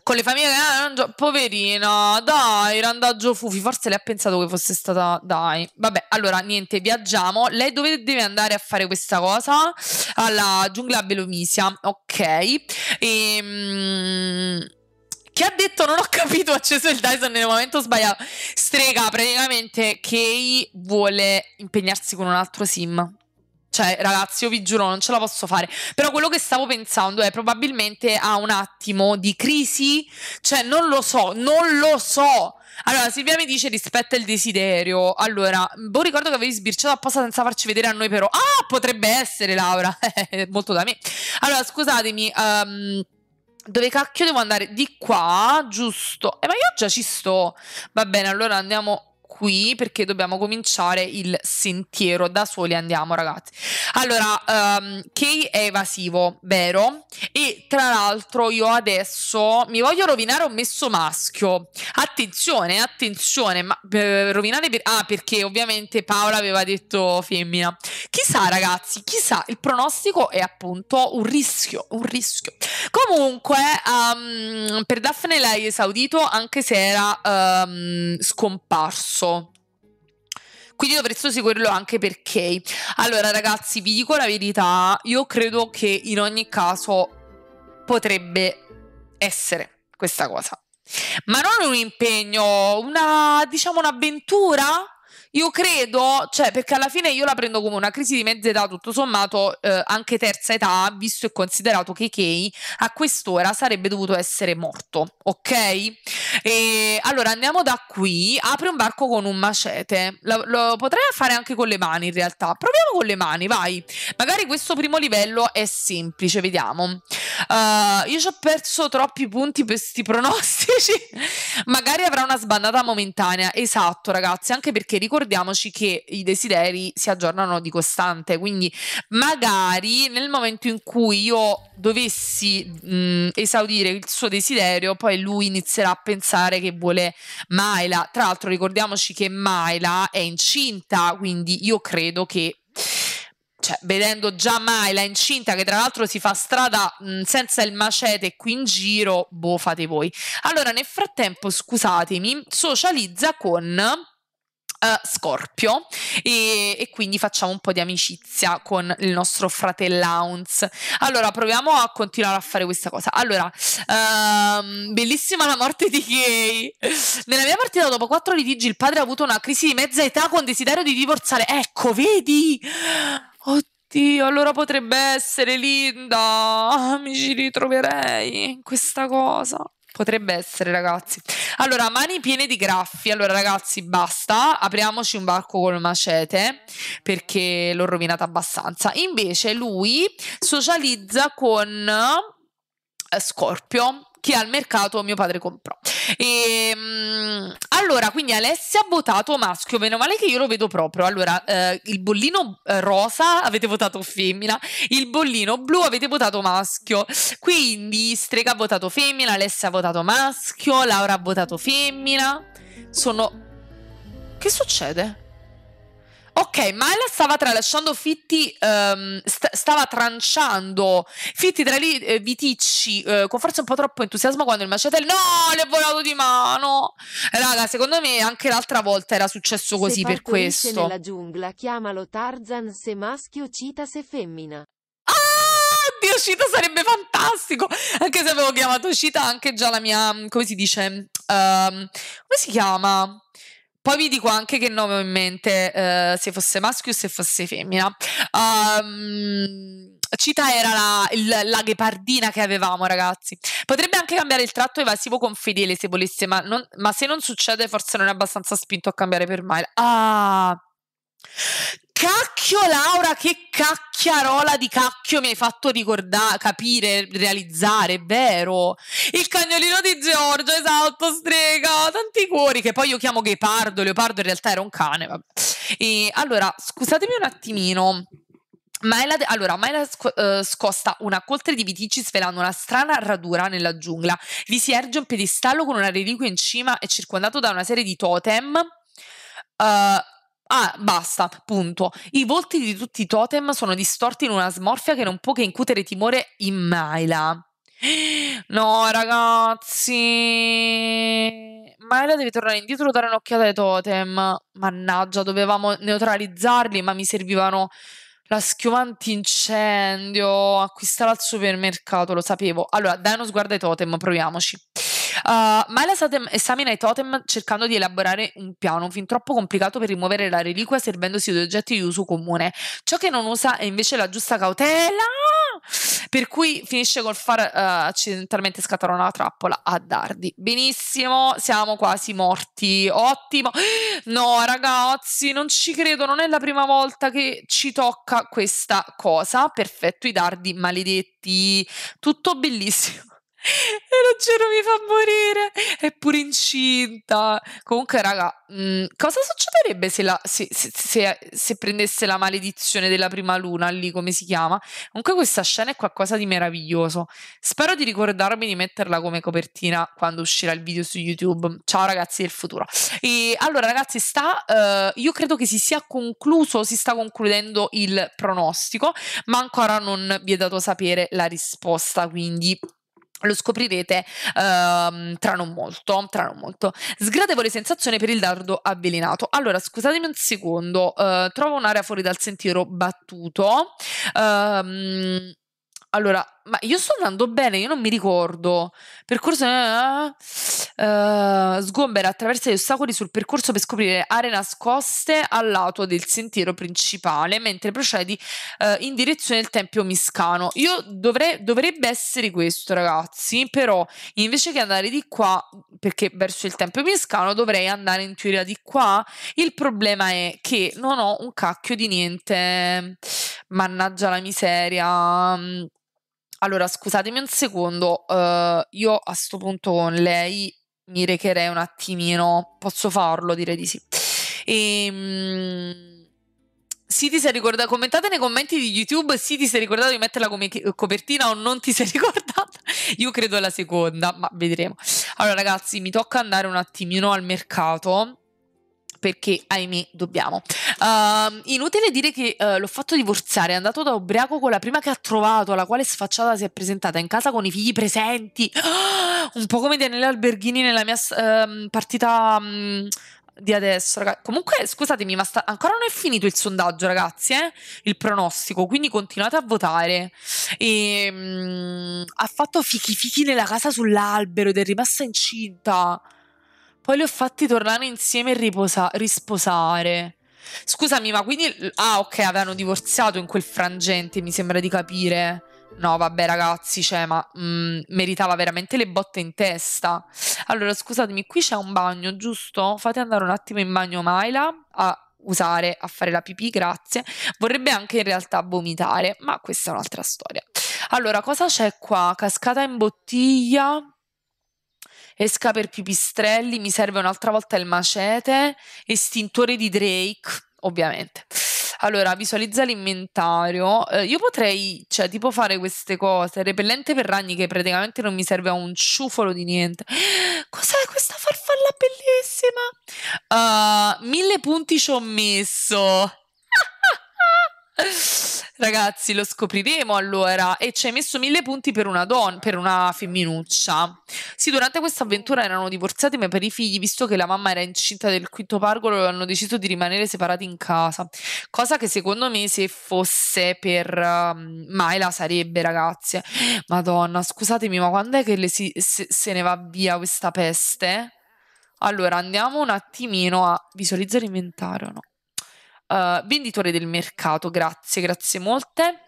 con le famiglie che hanno poverino, dai, randaggio fufi, forse lei ha pensato che fosse stata dai. Vabbè, allora niente, viaggiamo. Lei dove deve andare a fare questa cosa? Alla giungla Belomisia, ok. E ehm, che ha detto non ho capito, ha acceso il Dyson nel momento sbagliato. Strega, praticamente Kay vuole impegnarsi con un altro sim cioè ragazzi io vi giuro non ce la posso fare, però quello che stavo pensando è probabilmente ha un attimo di crisi, cioè non lo so, non lo so. Allora, Silvia mi dice rispetta il desiderio. Allora, boh, ricordo che avevi sbirciato apposta senza farci vedere a noi, però. Ah, potrebbe essere, Laura. Molto da me. Allora, scusatemi. Um, dove cacchio devo andare? Di qua, giusto? Eh, ma io già ci sto. Va bene, allora andiamo qui perché dobbiamo cominciare il sentiero da soli andiamo ragazzi allora um, Kay è evasivo vero e tra l'altro io adesso mi voglio rovinare ho messo maschio attenzione attenzione ma, eh, rovinare per, ah perché ovviamente Paola aveva detto femmina chissà ragazzi chissà il pronostico è appunto un rischio un rischio comunque um, per Daphne l'hai esaudito anche se era um, scomparso tutto. Quindi dovreste seguirlo anche perché. Allora, ragazzi, vi dico la verità. Io credo che in ogni caso potrebbe essere questa cosa. Ma non un impegno, una diciamo un'avventura io credo, cioè, perché alla fine io la prendo come una crisi di mezza età, tutto sommato, eh, anche terza età, visto e considerato che Kei a quest'ora sarebbe dovuto essere morto, ok? E, allora andiamo da qui, apri un barco con un macete, lo, lo potrei fare anche con le mani in realtà, proviamo con le mani, vai, magari questo primo livello è semplice, vediamo. Uh, io ci ho perso troppi punti per questi pronostici, magari avrà una sbandata momentanea, esatto ragazzi, anche perché ricordo ricordiamoci che i desideri si aggiornano di costante, quindi magari nel momento in cui io dovessi mh, esaudire il suo desiderio, poi lui inizierà a pensare che vuole Maila. Tra l'altro ricordiamoci che Maila è incinta, quindi io credo che cioè, vedendo già Maila incinta che tra l'altro si fa strada mh, senza il macete qui in giro, boh, fate voi. Allora, nel frattempo, scusatemi, socializza con eh, Scorpio e, e, quindi facciamo un po' di amicizia con il nostro fratellounce. Allora, proviamo a continuare a fare questa cosa. Allora, uh, bellissima la morte di Kay. Nella mia partita, dopo quattro litigi, il padre ha avuto una crisi di mezza età con desiderio di divorzare. Ecco, vedi? Oddio, allora potrebbe essere Linda. Mi ci ritroverei in questa cosa. Potrebbe essere, ragazzi. Allora, mani piene di graffi. Allora, ragazzi, basta. Apriamoci un barco col macete perché l'ho rovinata abbastanza. Invece lui socializza con eh, Scorpio che al mercato mio padre comprò. E, ehm, allora, quindi Alessia ha votato maschio, meno male che io lo vedo proprio. Allora, eh, il bollino eh, rosa avete votato femmina, il bollino blu avete votato maschio. Quindi Strega ha votato femmina, Alessia ha votato maschio, Laura ha votato femmina. Sono... Che succede? Ok, ma ella stava tralasciando fitti, um, st- stava tranciando fitti tra lì eh, viticci eh, con forse un po' troppo entusiasmo quando il macetello, no, le è volato di mano. Raga, secondo me anche l'altra volta era successo così per questo. Se nella giungla, chiamalo Tarzan se maschio, cita se femmina. Ah, Dio Cita sarebbe fantastico anche se avevo chiamato Cita anche già la mia come si dice um, come si chiama poi vi dico anche che nome ho in mente, eh, se fosse maschio o se fosse femmina. Um, Cita era la, il, la ghepardina che avevamo, ragazzi. Potrebbe anche cambiare il tratto evasivo con Fedele se volesse, ma, non, ma se non succede, forse non è abbastanza spinto a cambiare per Mile. Ah. Cacchio Laura, che cacchiarola di cacchio mi hai fatto ricordare, capire, realizzare, vero. Il cagnolino di Giorgio, esatto, strega, tanti cuori, che poi io chiamo Ghepardo, Leopardo in realtà era un cane, vabbè. E allora, scusatemi un attimino. ma è Maela, allora, Maela sc- uh, eh, scosta una coltre di vitici svelando una strana radura nella giungla. Vi si erge un piedistallo con una reliquia in cima e circondato da una serie di totem. Uh, Ah, basta, punto. I volti di tutti i totem sono distorti in una smorfia che non può che incutere timore in Maila. No, ragazzi. Maela deve tornare indietro e dare un'occhiata ai totem. Mannaggia, dovevamo neutralizzarli, ma mi servivano la schiumante incendio, acquistare al supermercato, lo sapevo. Allora, dai uno sguardo ai totem, proviamoci. Uh, eh, Myla esamina i totem cercando di elaborare un piano fin troppo complicato per rimuovere la reliquia servendosi di oggetti di uso comune. Ciò che non usa è invece la giusta cautela, per cui finisce col far uh, accidentalmente scattare una trappola a dardi. Benissimo, siamo quasi morti. Ottimo. No, ragazzi, non ci credo, non è la prima volta che ci tocca questa cosa. Perfetto, i dardi maledetti. Tutto bellissimo. E lo giuro, mi fa morire. È pure incinta. Comunque, raga, mh, mm, cosa succederebbe se, la, se, se, se, prendesse la maledizione della prima luna lì, come si chiama? Comunque, questa scena è qualcosa di meraviglioso. Spero di ricordarmi di metterla come copertina quando uscirà il video su YouTube. Ciao, ragazzi del futuro. E allora, ragazzi, sta. Uh, io credo che si sia concluso, si sta concludendo il pronostico, ma ancora non vi è dato sapere la risposta. Quindi lo scoprirete ehm, tra, non molto, tra non molto. Sgradevole sensazione per il dardo avvelenato. Allora, scusatemi un secondo, eh, trovo un'area fuori dal sentiero battuto. Ehm, allora, ma io sto andando bene, io non mi ricordo. Percorso... Uh, sgombera attraverso gli ostacoli sul percorso per scoprire aree nascoste al lato del sentiero principale, mentre procedi uh, in direzione del Tempio Miscano. Io dovrei, dovrebbe essere questo, ragazzi, però invece che andare di qua, perché verso il Tempio Miscano dovrei andare in teoria di qua, il problema è che non ho un cacchio di niente. Mannaggia la miseria. Allora, scusatemi un secondo, uh, io a sto punto con lei mi recherei un attimino, posso farlo, direi di sì. E, ehm, sì, ti sei ricordato, commentate nei commenti di YouTube, sì, ti sei ricordato di mettere la com- copertina o non ti sei ricordato? Io credo la seconda, ma vedremo. Allora ragazzi, mi tocca andare un attimino al mercato perché ahimè dobbiamo. Uh, inutile dire che uh, l'ho fatto divorziare, è andato da ubriaco con la prima che ha trovato, la quale sfacciata si è presentata in casa con i figli presenti, oh, un po' come Daniele Alberghini nella mia uh, partita... Um, di adesso, ragazzi. Comunque, scusatemi, ma sta- ancora non è finito il sondaggio, ragazzi, eh? il pronostico, quindi continuate a votare. E, ehm, mh, ha fatto fichi fichi nella casa sull'albero ed è rimasta incinta. Poi li ho fatti tornare insieme e riposa- risposare. Scusami, ma quindi. Ah, ok, avevano divorziato in quel frangente, mi sembra di capire. No, vabbè, ragazzi, cioè, ma mh, mm, meritava veramente le botte in testa. Allora, scusatemi, qui c'è un bagno, giusto? Fate andare un attimo in bagno Maila a usare, a fare la pipì, grazie. Vorrebbe anche in realtà vomitare, ma questa è un'altra storia. Allora, cosa c'è qua? Cascata in bottiglia esca per pipistrelli, mi serve un'altra volta il macete, estintore di Drake, ovviamente. Allora, visualizza l'inventario. Eh, io potrei, cioè, tipo fare queste cose. Repellente per ragni che praticamente non mi serve a un ciufolo di niente. Cos'è questa farfalla bellissima? Uh, mille punti ci ho messo. Ragazzi, lo scopriremo allora. E ci hai messo mille punti per una donna, per una femminuccia. Sì, durante questa avventura erano divorziati, ma per i figli, visto che la mamma era incinta del quinto pargolo, hanno deciso di rimanere separati in casa. Cosa che secondo me, se fosse per um, Myla, sarebbe, ragazzi. Madonna, scusatemi, ma quando è che si, se, se ne va via questa peste? Allora, andiamo un attimino a visualizzare l'inventario, no? Eh, venditore del mercato, grazie, grazie molte.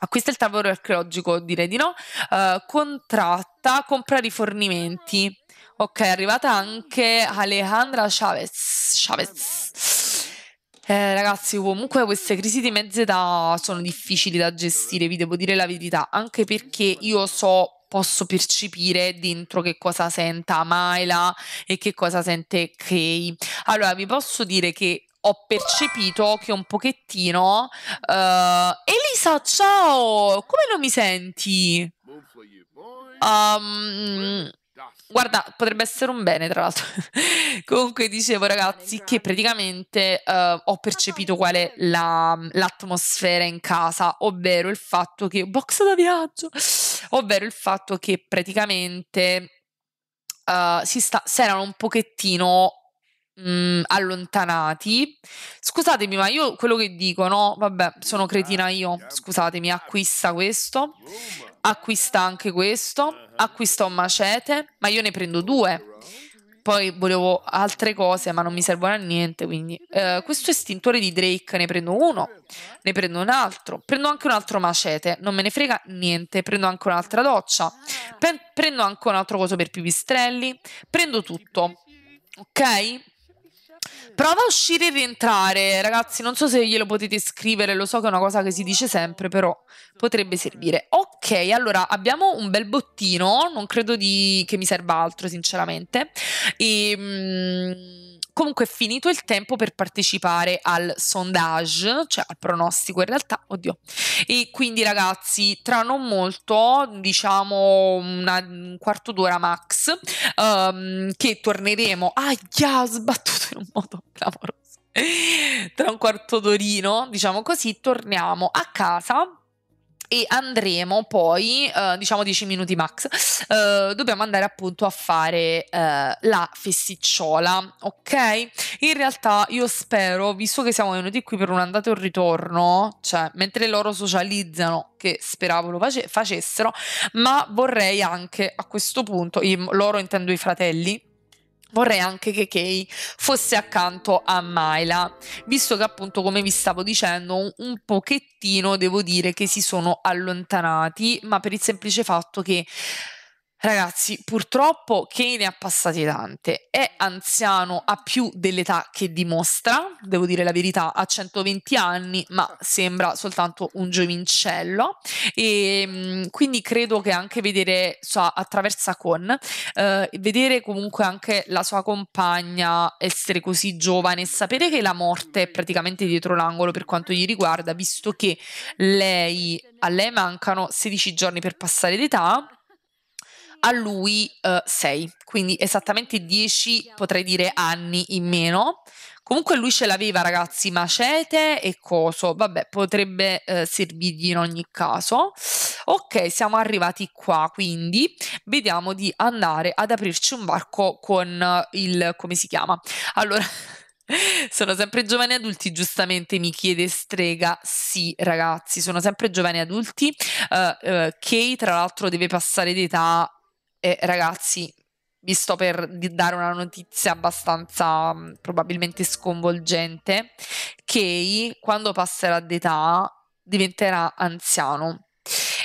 Acquista il tavolo archeologico, direi di no. Uh, contratta, compra rifornimenti. Ok, è arrivata anche Alejandra Chavez. Chavez. Eh, ragazzi, comunque queste crisi di mezza età sono difficili da gestire, vi devo dire la verità, anche perché io so, posso percepire dentro che cosa senta Maila e che cosa sente Kay. Allora, vi posso dire che ho percepito che un pochettino... Uh, Elisa, ciao! Come non mi senti? Um, Guarda, potrebbe essere un bene, tra l'altro. Comunque dicevo, ragazzi, che praticamente uh, ho percepito qual è la, l'atmosfera in casa, ovvero il fatto che. Box da viaggio! Ovvero il fatto che praticamente uh, si sta, si erano un pochettino mh, mhmm, allontanati. Scusatemi, ma io quello che dico, no? Vabbè, sono cretina io, eh. scusatemi, acquista questo, acquista anche questo, acquista un macete, ma io ne prendo due. Poi volevo altre cose, ma non mi servono a niente. Quindi, eh, questo estintore di Drake ne prendo uno, ne prendo un altro, prendo anche un altro macete, non me ne frega niente. Prendo anche un'altra doccia, prendo anche un altro coso per pipistrelli, prendo tutto. Ok? Prova a uscire e rientrare, ragazzi. Non so se glielo potete scrivere, lo so che è una cosa che si dice sempre, però potrebbe servire. Ok, allora abbiamo un bel bottino, non credo di, che mi serva altro sinceramente. E, ehm, Comunque è finito il tempo per partecipare al sondage, cioè al pronostico in realtà, oddio. E quindi ragazzi, tra non molto, diciamo una, un quarto d'ora max, um, che torneremo... Ah, ha sbattuto in un modo clamoroso. Tra un quarto d'orino, diciamo così, torniamo a casa e andremo poi, eh, diciamo 10 minuti max, eh, dobbiamo andare appunto a fare eh, la fessicciola, ok? In realtà io spero, visto che siamo venuti qui per un andato e un ritorno, cioè mentre loro socializzano, che speravo lo face- facessero, ma vorrei anche a questo punto, loro intendo i fratelli, vorrei anche che Kay fosse accanto a Myla, visto che appunto come vi stavo dicendo un pochettino devo dire che si sono allontanati, ma per il semplice fatto che Ragazzi, purtroppo Kane ne ha passati tante, è anziano, a più dell'età che dimostra, devo dire la verità, ha 120 anni, ma sembra soltanto un giovincello e ehm, quindi credo che anche vedere so, attraversa con, eh, vedere comunque anche la sua compagna essere così giovane e sapere che la morte è praticamente dietro l'angolo per quanto gli riguarda, visto che lei, a lei mancano 16 giorni per passare d'età a lui 6, eh, quindi esattamente 10 potrei dire anni in meno. Comunque lui ce l'aveva ragazzi macete e coso, vabbè potrebbe eh, servirgli in ogni caso. Ok, siamo arrivati qua, quindi vediamo di andare ad aprirci un varco con eh, il, come si chiama? Allora... Sono sempre giovani adulti, giustamente mi chiede strega. Sì, ragazzi, sono sempre giovani adulti. Uh, uh, che tra l'altro deve passare d'età eh, ragazzi, vi sto per dare una notizia abbastanza mm, probabilmente sconvolgente, Kay quando passerà d'età diventerà anziano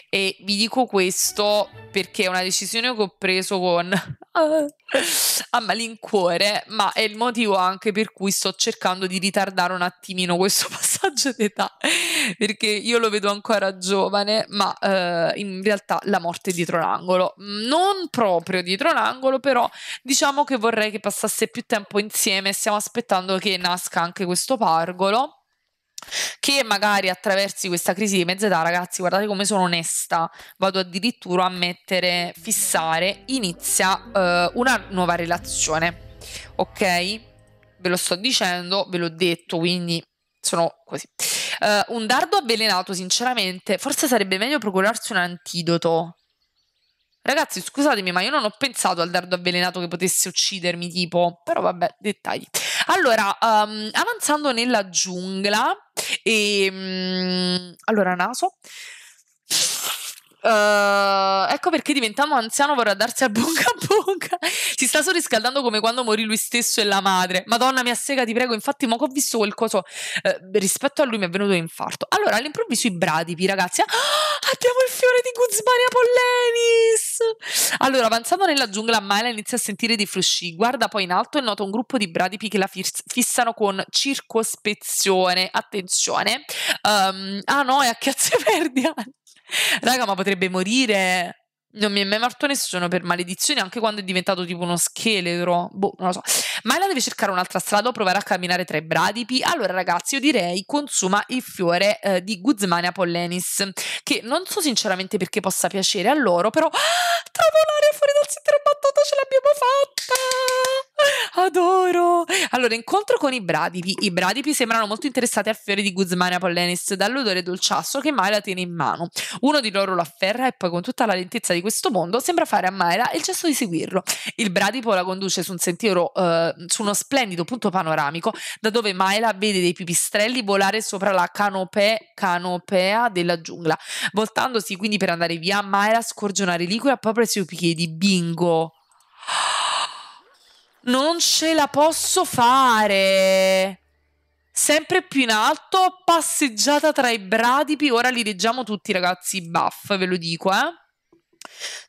e vi dico questo perché è una decisione che ho preso con a malincuore, ma è il motivo anche per cui sto cercando di ritardare un attimino questo passaggio d'età, perché io lo vedo ancora giovane, ma eh, in realtà la morte è dietro l'angolo. Non proprio dietro l'angolo, però diciamo che vorrei che passasse più tempo insieme, stiamo aspettando che nasca anche questo pargolo che magari attraverso questa crisi di mezz'età, ragazzi, guardate come sono onesta, vado addirittura a mettere, fissare, inizia eh, una nuova relazione, ok? Ve lo sto dicendo, ve l'ho detto, quindi sono così. Uh, un dardo avvelenato, sinceramente, forse sarebbe meglio procurarsi un antidoto. Ragazzi, scusatemi, ma io non ho pensato al dardo avvelenato che potesse uccidermi, tipo. Però vabbè, dettagli. Allora, um, avanzando nella giungla, e, um, allora naso, Uh, ecco perché diventando anziano vorrà darsi a bunga a bunga. si sta sorriscaldando come quando morì lui stesso e la madre. Madonna mia sega, ti prego. Infatti, mo che ho visto qualcosa. coso eh, rispetto a lui mi è venuto un infarto. Allora, all'improvviso i bradipi, ragazzi. Ah, abbiamo il fiore di Guzmania Pollenis. Allora, avanzando nella giungla, Myla inizia a sentire dei frusci. Guarda poi in alto e nota un gruppo di bradipi che la fiss- fissano con circospezione. Attenzione. Um, ah no, è a chiazze verdiane. Raga, ma potrebbe morire. Non mi è mai morto nessuno per maledizione, anche quando è diventato tipo uno scheletro. Boh, non lo so. Ma la deve cercare un'altra strada o provare a camminare tra i bradipi. Allora, ragazzi, io direi consuma il fiore eh, di Guzmania pollenis, che non so sinceramente perché possa piacere a loro, però. Ah, trovo l'aria fuori dal sentiero battuto, ce l'abbiamo fatta! Adoro! Allora, incontro con i bradipi. I bradipi sembrano molto interessati al fiore di Guzman Guzmania Apollenis dall'odore dolciastro che Mayra tiene in mano. Uno di loro lo afferra e poi con tutta la lentezza di questo mondo sembra fare a Mayra il gesto di seguirlo. Il bradipo la conduce su un sentiero, eh, su uno splendido punto panoramico da dove Mayra vede dei pipistrelli volare sopra la canopè, canopea della giungla. Voltandosi quindi per andare via, Mayra scorge una reliquia proprio ai suoi piedi. Bingo! Non ce la posso fare. Sempre più in alto, passeggiata tra i bradipi. Ora li leggiamo tutti, ragazzi. Buff, ve lo dico, eh.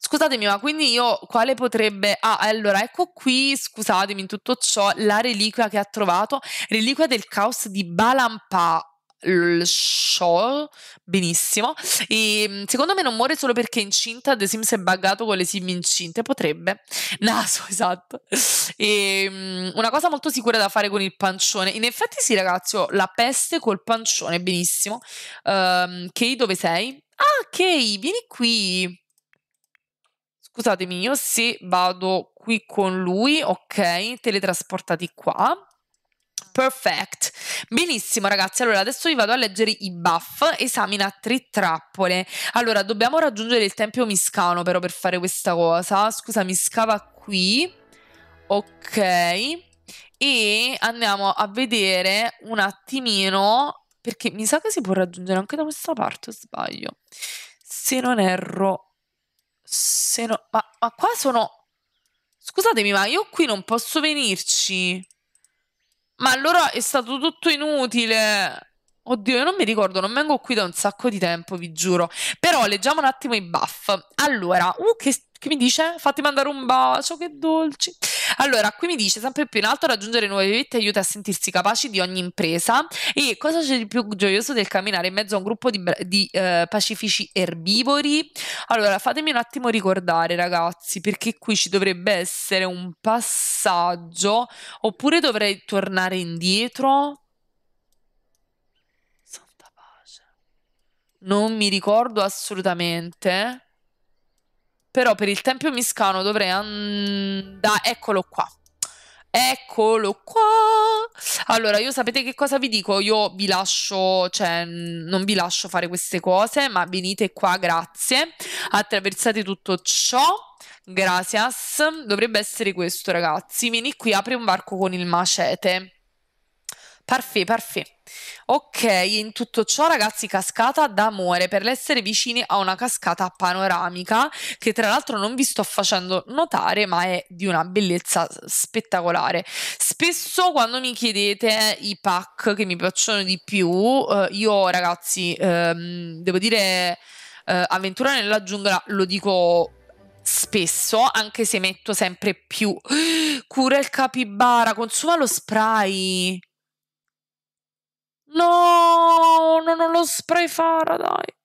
Scusatemi, ma quindi io quale potrebbe. Ah, allora, ecco qui, scusatemi in tutto ciò, la reliquia che ha trovato, reliquia del caos di Balampa l- Shaw, benissimo. E ehm, secondo me non muore solo perché è incinta. The Sims è buggato con le sim incinte. Potrebbe. Naso, esatto. E, ehm, una cosa molto sicura da fare con il pancione. In effetti, sì, ragazzi, ho la peste col pancione, benissimo. Um, Kay, dove sei? Ah, Kay, vieni qui. Scusatemi, io se vado qui con lui, ok, teletrasportati qua. Perfect. Benissimo ragazzi, allora adesso vi vado a leggere i buff, esamina tre trappole. Allora, dobbiamo raggiungere il Tempio Miscano però per fare questa cosa. Scusa, mi scava qui. Ok. E andiamo a vedere un attimino, perché mi sa che si può raggiungere anche da questa parte, sbaglio. Se non erro... Se no... Ma, ma qua sono... Scusatemi, ma io qui non posso venirci. Ma allora è stato tutto inutile. Oddio, io non mi ricordo, non vengo qui da un sacco di tempo, vi giuro. Però leggiamo un attimo i buff. Allora, uh, che, che mi dice? Fatti mandare un bacio, che dolci. Allora, qui mi dice sempre più in alto raggiungere nuove vette aiuta a sentirsi capaci di ogni impresa. E cosa c'è di più gioioso del camminare in mezzo a un gruppo di, di eh, pacifici erbivori? Allora, fatemi un attimo ricordare, ragazzi, perché qui ci dovrebbe essere un passaggio, oppure dovrei tornare indietro non mi ricordo assolutamente. Però per il Tempio Miscano dovrei andare... Eccolo qua. Eccolo qua. Allora, io sapete che cosa vi dico? Io vi lascio, cioè non vi lascio fare queste cose, ma venite qua, grazie. Attraversate tutto ciò. Gracias. Dovrebbe essere questo, ragazzi. Vieni qui, apri un barco con il macete. Parfait, parfait. Ok, in tutto ciò ragazzi cascata d'amore per l'essere vicini a una cascata panoramica che tra l'altro non vi sto facendo notare ma è di una bellezza spettacolare. Spesso quando mi chiedete eh, i pack che mi piacciono di più, eh, io ragazzi ehm, devo dire eh, avventura nella giungla lo dico spesso, anche se metto sempre più cura il capibara, consuma lo spray. No, no, non lo spray Fara, dai.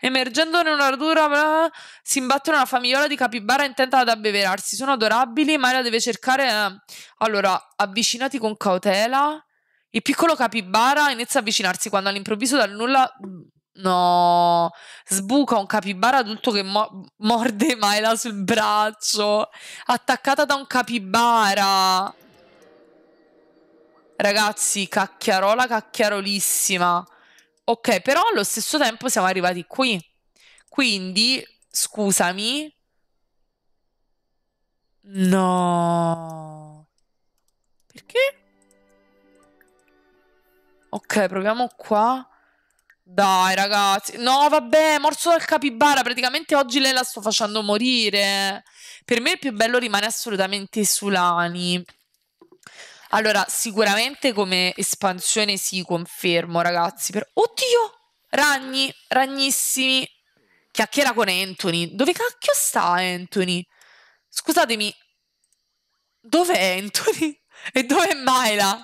Emergendo in una un'ardura, si imbattono una famigliola di capibara intenta ad abbeverarsi. Sono adorabili, ma la deve cercare. Eh, allora, avvicinati con cautela. Il piccolo capibara inizia a avvicinarsi quando all'improvviso dal nulla. No, sbuca un capibara adulto che mo- morde Maela sul braccio, attaccata da un capibara. Ragazzi, cacchiarola cacchiarolissima. Ok, però allo stesso tempo siamo arrivati qui. Quindi, scusami. No. Perché? Ok, proviamo qua. Dai, ragazzi. No, vabbè, morso dal capibara. Praticamente oggi lei la sto facendo morire. Per me il più bello rimane assolutamente Sulani. Allora, sicuramente come espansione sì, confermo, ragazzi. Per... Oddio! Ragni, ragnissimi. Chiacchiera con Anthony. Dove cacchio sta Anthony? Scusatemi. Dov'è Anthony? E dov'è Myla?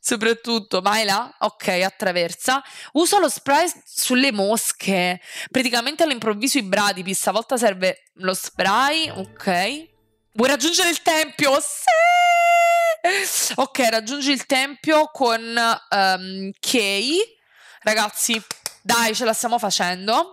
Soprattutto Myla? Ok, attraversa. Usa lo spray sulle mosche. Praticamente all'improvviso i bradipi. Stavolta serve lo spray. Ok. Vuoi raggiungere il tempio? Sì! ok, raggiungi il tempio con um, ehm, Kay. Ragazzi, dai, ce la stiamo facendo.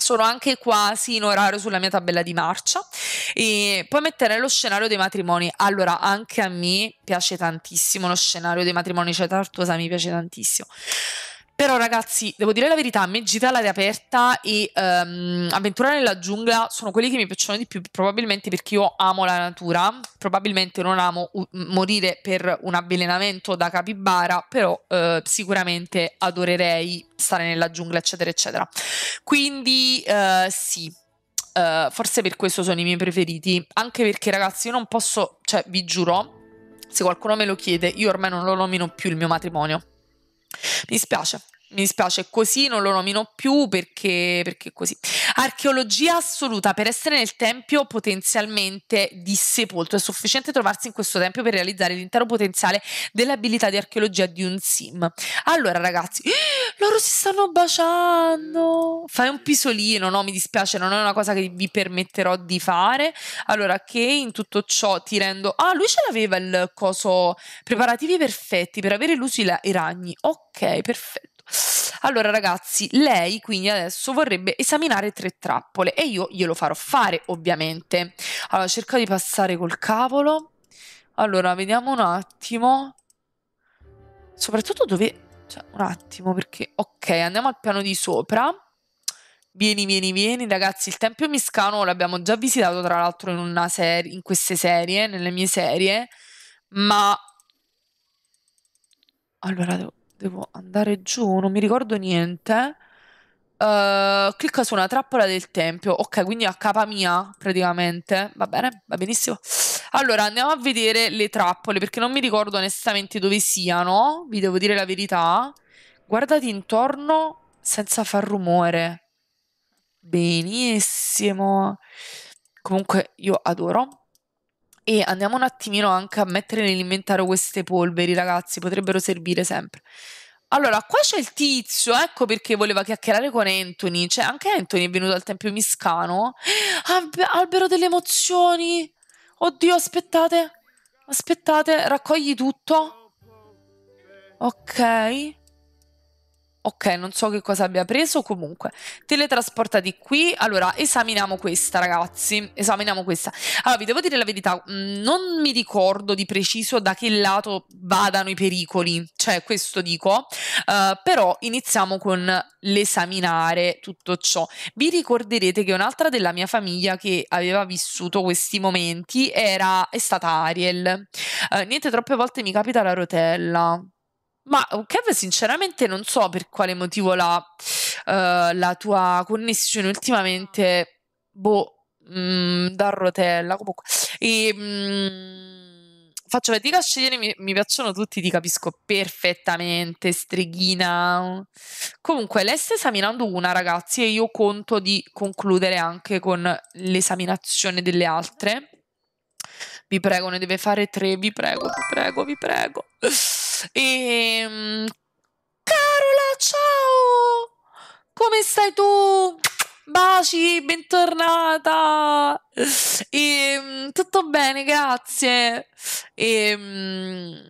Sono anche quasi in orario sulla mia tabella di marcia. E poi mettere lo scenario dei matrimoni. Allora, anche a me piace tantissimo lo scenario dei matrimoni, cioè Tartusa mi piace tantissimo. Però ragazzi, devo dire la verità, a me gita all'aria aperta e um, avventura nella giungla sono quelli che mi piacciono di più, probabilmente perché io amo la natura, probabilmente non amo u- morire per un avvelenamento da capibara, però uh, sicuramente adorerei stare nella giungla, eccetera, eccetera. Quindi uh, sì, Uh, forse per questo sono i miei preferiti, anche perché ragazzi io non posso, cioè vi giuro, se qualcuno me lo chiede, io ormai non lo nomino più il mio matrimonio. Mi dispiace mi dispiace, così non lo nomino più perché, perché così. Archeologia assoluta, per essere nel tempio potenzialmente dissepolto, è sufficiente trovarsi in questo tempio per realizzare l'intero potenziale dell'abilità di archeologia di un sim. Allora ragazzi, loro si stanno baciando, fai un pisolino, no mi dispiace, non è una cosa che vi permetterò di fare. Allora che in tutto ciò ti rendo... Ah, lui ce l'aveva il coso, preparativi perfetti per avere illuso i, i ragni, ok, perfetto. Allora ragazzi, lei quindi adesso vorrebbe esaminare tre trappole e io glielo farò fare ovviamente. Allora cerca di passare col cavolo. Allora, vediamo un attimo. Soprattutto dove... Cioè, un attimo perché... Ok, andiamo al piano di sopra. Vieni, vieni, vieni, ragazzi. Il Tempio Miscano l'abbiamo già visitato, tra l'altro, in, serie, in queste serie, nelle mie serie. Ma... Allora, devo... Devo andare giù, non mi ricordo niente. Uh, eh, clicca su una trappola del tempio. Ok, quindi a capa mia praticamente. Va bene, va benissimo. Allora andiamo a vedere le trappole perché non mi ricordo onestamente dove siano. Vi devo dire la verità. Guardate intorno senza far rumore. Benissimo. Comunque io adoro e andiamo un attimino anche a mettere nell'inventario queste polveri, ragazzi, potrebbero servire sempre. Allora, qua c'è il tizio, ecco perché voleva chiacchierare con Anthony. Cioè, anche Anthony è venuto al Tempio Miscano. albero delle emozioni. Oddio, aspettate. Aspettate, raccogli tutto. Ok. Ok, non so che cosa abbia preso, comunque. Teletrasporta di qui. Allora, esaminiamo questa, ragazzi. Esaminiamo questa. Allora, vi devo dire la verità, mm, non mi ricordo di preciso da che lato vadano i pericoli. Cioè, questo dico. Uh, però iniziamo con l'esaminare tutto ciò. Vi ricorderete che un'altra della mia famiglia che aveva vissuto questi momenti era, è stata Ariel. Uh, niente, troppe volte mi capita la rotella ma oh, Kev, sinceramente, non so per quale motivo la, uh, la tua connessione ultimamente, boh, mh, mm, da rotella. Comunque, e, mh, mm, faccio fatica a scegliere, mi, mi, piacciono tutti, ti capisco perfettamente, streghina. Comunque, lei sta esaminando una, ragazzi, e io conto di concludere anche con l'esaminazione delle altre. Vi prego, ne deve fare tre, vi prego, vi prego, vi prego. E, ehm, Carola, ciao! Come stai tu? Baci, bentornata! E, ehm, tutto bene, grazie. E, ehm,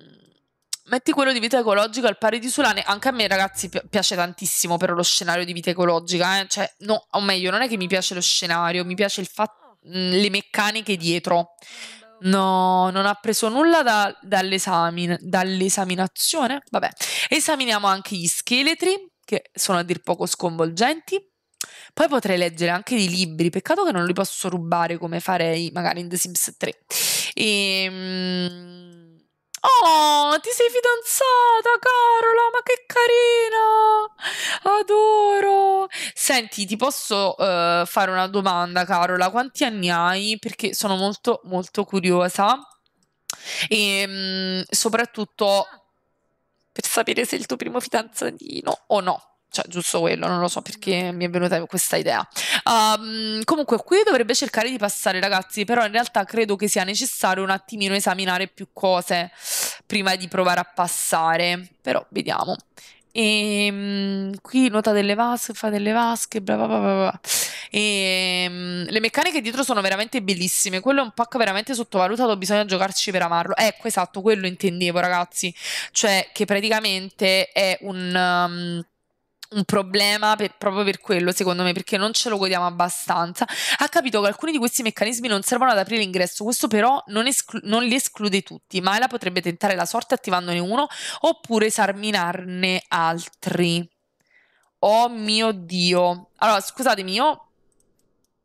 metti quello di vita ecologica al pari di Sulane. Anche a me, ragazzi, piace tantissimo però lo scenario di vita ecologica. Eh? Cioè, no, o meglio, non è che mi piace lo scenario, mi piace il fatto mm, le meccaniche dietro No, non ha preso nulla da, dall'esaminazione. Vabbè, esaminiamo anche gli scheletri, che sono a dir poco sconvolgenti. Poi potrei leggere anche dei libri, peccato che non li posso rubare come farei magari in The Sims 3. Ehm... Oh, ti sei fidanzata, Carola, ma che carina! Adoro! Senti, ti posso uh, fare una domanda, Carola? Quanti anni hai? Perché sono molto, molto curiosa. E um, soprattutto per sapere se è il tuo primo fidanzatino o no cioè giusto quello, non lo so perché mm. mi è venuta questa idea. Um, comunque qui dovrebbe cercare di passare ragazzi, però in realtà credo che sia necessario un attimino esaminare più cose prima di provare a passare, però vediamo. E, um, qui nota delle vasche, fa delle vasche, bla bla bla bla. E, um, le meccaniche dietro sono veramente bellissime. Quello è un pack veramente sottovalutato, bisogna giocarci per amarlo. Ecco, esatto, quello intendevo, ragazzi. Cioè, che praticamente è un ehm, un problema per, proprio per quello, secondo me, perché non ce lo godiamo abbastanza. Ha capito che alcuni di questi meccanismi non servono ad aprire l'ingresso, questo però non, esclu- non li esclude tutti. Maela potrebbe tentare la sorte attivandone uno oppure sarminarne altri. Oh mio Dio. Allora, scusatemi, io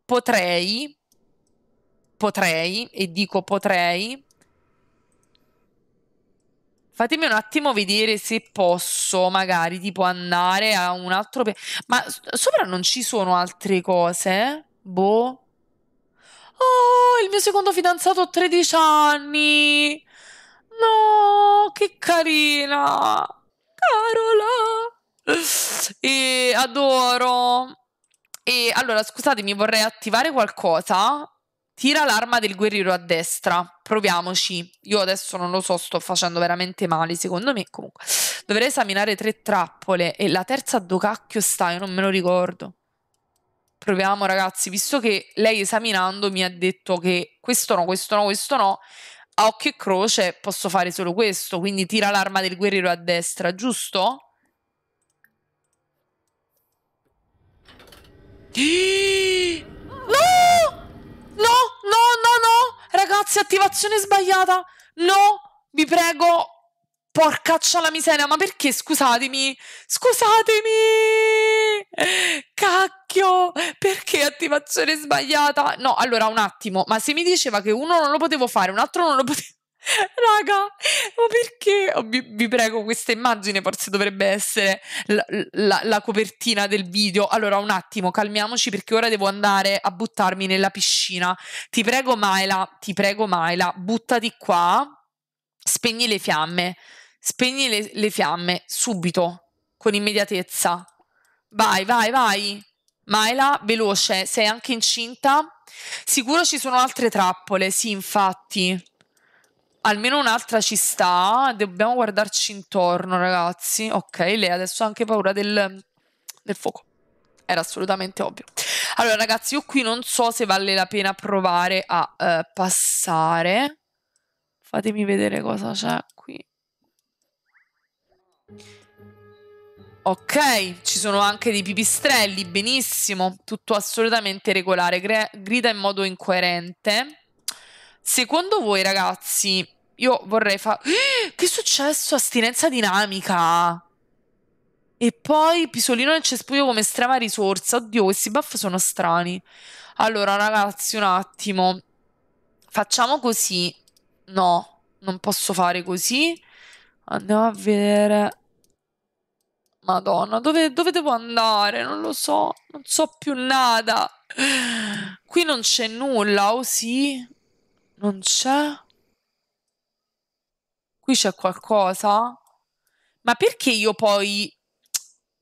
potrei, potrei, e dico potrei, Fatemi un attimo vedere se posso magari tipo andare a un altro... Ma sopra non ci sono altre cose? Boh. Oh, il mio secondo fidanzato ha 13 anni. No, che carina. Carola. E adoro. E allora, scusatemi, vorrei attivare qualcosa Tira l'arma del guerriero a destra. Proviamoci. Io adesso non lo so, sto facendo veramente male, secondo me. Comunque, dovrei esaminare tre trappole. E la terza do cacchio sta, io non me lo ricordo. Proviamo, ragazzi, visto che lei esaminando mi ha detto che questo no, questo no, questo no. A occhio e croce posso fare solo questo. Quindi tira l'arma del guerriero a destra, giusto? No! No, no, no, no! Ragazzi, attivazione sbagliata! No, vi prego! Porcaccia la miseria, ma perché? Scusatemi! Scusatemi! Cacchio! Perché attivazione sbagliata? No, allora, un attimo, ma se mi diceva che uno non lo potevo fare, un altro non lo potevo... Raga, ma perché? Oh, vi, vi, prego, questa immagine forse dovrebbe essere la, la, la, copertina del video. Allora, un attimo, calmiamoci perché ora devo andare a buttarmi nella piscina. Ti prego, Maila, ti prego, Maila, buttati qua, spegni le fiamme, spegni le, le fiamme subito, con immediatezza. Vai, vai, vai. Maila, veloce, sei anche incinta? Sicuro ci sono altre trappole, sì, infatti almeno un'altra ci sta, dobbiamo guardarci intorno ragazzi. Ok, lei adesso ha anche paura del, del fuoco. Era assolutamente ovvio. Allora ragazzi, io qui non so se vale la pena provare a uh, passare. Fatemi vedere cosa c'è qui. Ok, ci sono anche dei pipistrelli, benissimo, tutto assolutamente regolare, Gre grida in modo incoerente. Secondo voi, ragazzi, io vorrei fare. Che è successo? Astinenza dinamica. E poi pisolino nel cespuglio come estrema risorsa. Oddio, questi buff sono strani. Allora, ragazzi, un attimo. Facciamo così. No, non posso fare così. Andiamo a vedere. Madonna, dove, dove devo andare? Non lo so. Non so più nada. Qui non c'è nulla, o oh sì? Non c'è? Qui c'è qualcosa? Ma perché io poi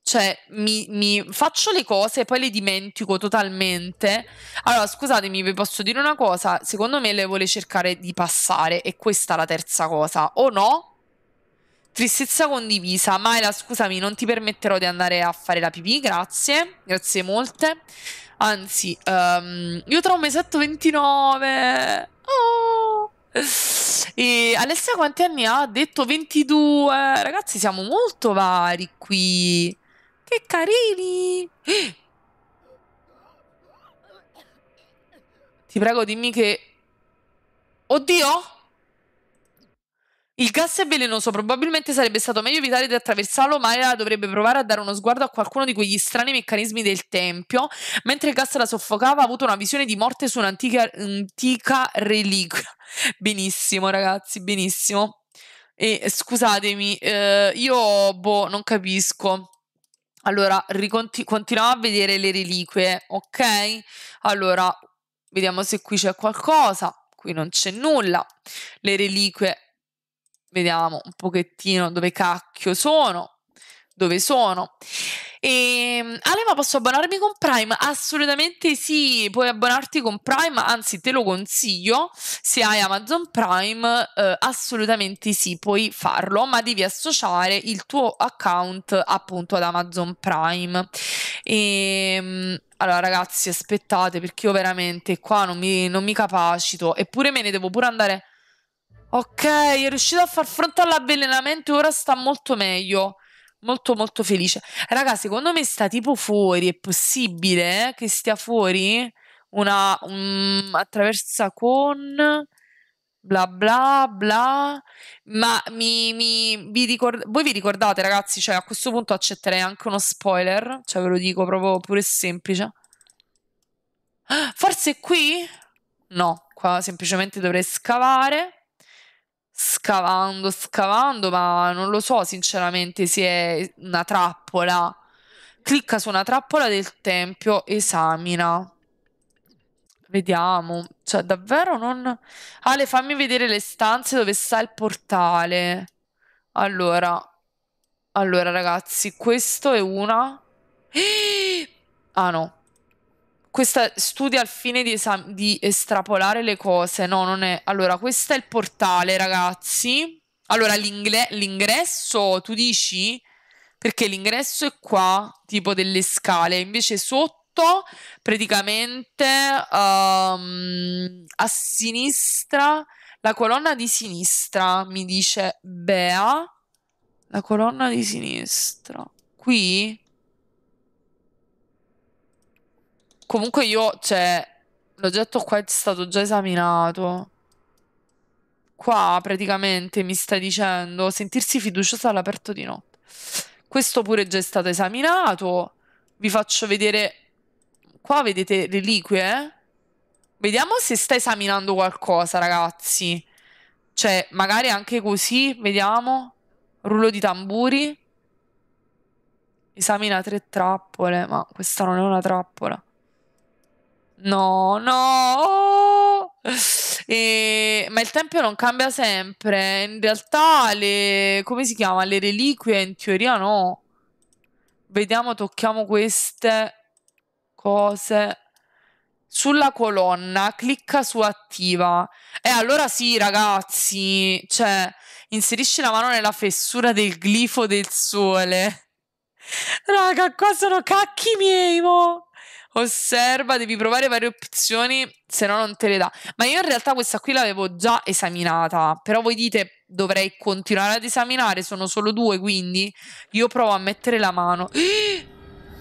cioè mi, mi, faccio le cose e poi le dimentico totalmente. Allora, scusatemi, vi posso dire una cosa? Secondo me le vuole cercare di passare e questa è la terza cosa, o no? Tristezza condivisa, Maela, scusami, non ti permetterò di andare a fare la pipì, grazie, grazie molte. Anzi, um, io tra un mesetto 29... Oh. E Alessia quanti anni ha? Ha detto 22. Ragazzi, siamo molto vari qui. Che carini! Ti prego, dimmi che... Oddio! Il gas è velenoso, probabilmente sarebbe stato meglio evitare di attraversarlo, ma Ela dovrebbe provare a dare uno sguardo a qualcuno di quegli strani meccanismi del tempio. Mentre il gas la soffocava, ha avuto una visione di morte su un'antica antica reliquia. Benissimo, ragazzi, benissimo. E scusatemi, eh, io boh, non capisco. Allora, riconti- continuiamo a vedere le reliquie, ok? Allora, vediamo se qui c'è qualcosa. Qui non c'è nulla. Le reliquie vediamo un pochettino dove cacchio sono, dove sono. E, ehm, Ale, ma posso abbonarmi con Prime? Assolutamente sì, puoi abbonarti con Prime, anzi te lo consiglio, se hai Amazon Prime eh, assolutamente sì, puoi farlo, ma devi associare il tuo account appunto ad Amazon Prime. E, ehm, allora ragazzi aspettate perché io veramente qua non mi, non mi capacito, eppure me ne devo pure andare Ok, è riuscito a far fronte all'avvelenamento e ora sta molto meglio. Molto molto felice. Raga, secondo me sta tipo fuori. È possibile eh, che stia fuori? Una um, attraversa con bla bla bla. Ma mi, mi, vi ricord- voi vi ricordate, ragazzi? Cioè, a questo punto accetterei anche uno spoiler. Cioè, ve lo dico proprio pure semplice. Ah, forse qui? No, qua semplicemente dovrei scavare scavando, scavando, ma non lo so sinceramente se è una trappola. Clicca su una trappola del tempio, esamina. Vediamo, cioè davvero non... Ale, fammi vedere le stanze dove sta il portale. Allora, allora ragazzi, questo è una... Ah no, questa studia al fine di, esam- di estrapolare le cose. No, non è. Allora, questo è il portale, ragazzi. Allora, l'ingre- l'ingresso, tu dici? Perché l'ingresso è qua, tipo delle scale, invece sotto, praticamente um, a sinistra, la colonna di sinistra mi dice Bea, la colonna di sinistra. Qui Comunque io, cioè, l'oggetto qua è stato già esaminato. Qua praticamente mi stai dicendo sentirsi fiduciosa all'aperto di notte. Questo pure è già stato esaminato. Vi faccio vedere... Qua vedete reliquie? Eh? Vediamo se sta esaminando qualcosa, ragazzi. Cioè, magari anche così, vediamo. Rullo di tamburi. Esamina tre trappole, ma questa non è una trappola. No, no. E, ma il tempio non cambia sempre. In realtà, le, come si chiama? Le reliquie in teoria no. Vediamo, tocchiamo queste cose. Sulla colonna, clicca su attiva. E eh, allora sì, ragazzi. Cioè, inserisci la mano nella fessura del glifo del sole. Raga, qua sono cacchi miei, mo' osserva, devi provare varie opzioni, se no non te le dà. Ma io in realtà questa qui l'avevo già esaminata, però voi dite dovrei continuare ad esaminare, sono solo due, quindi io provo a mettere la mano.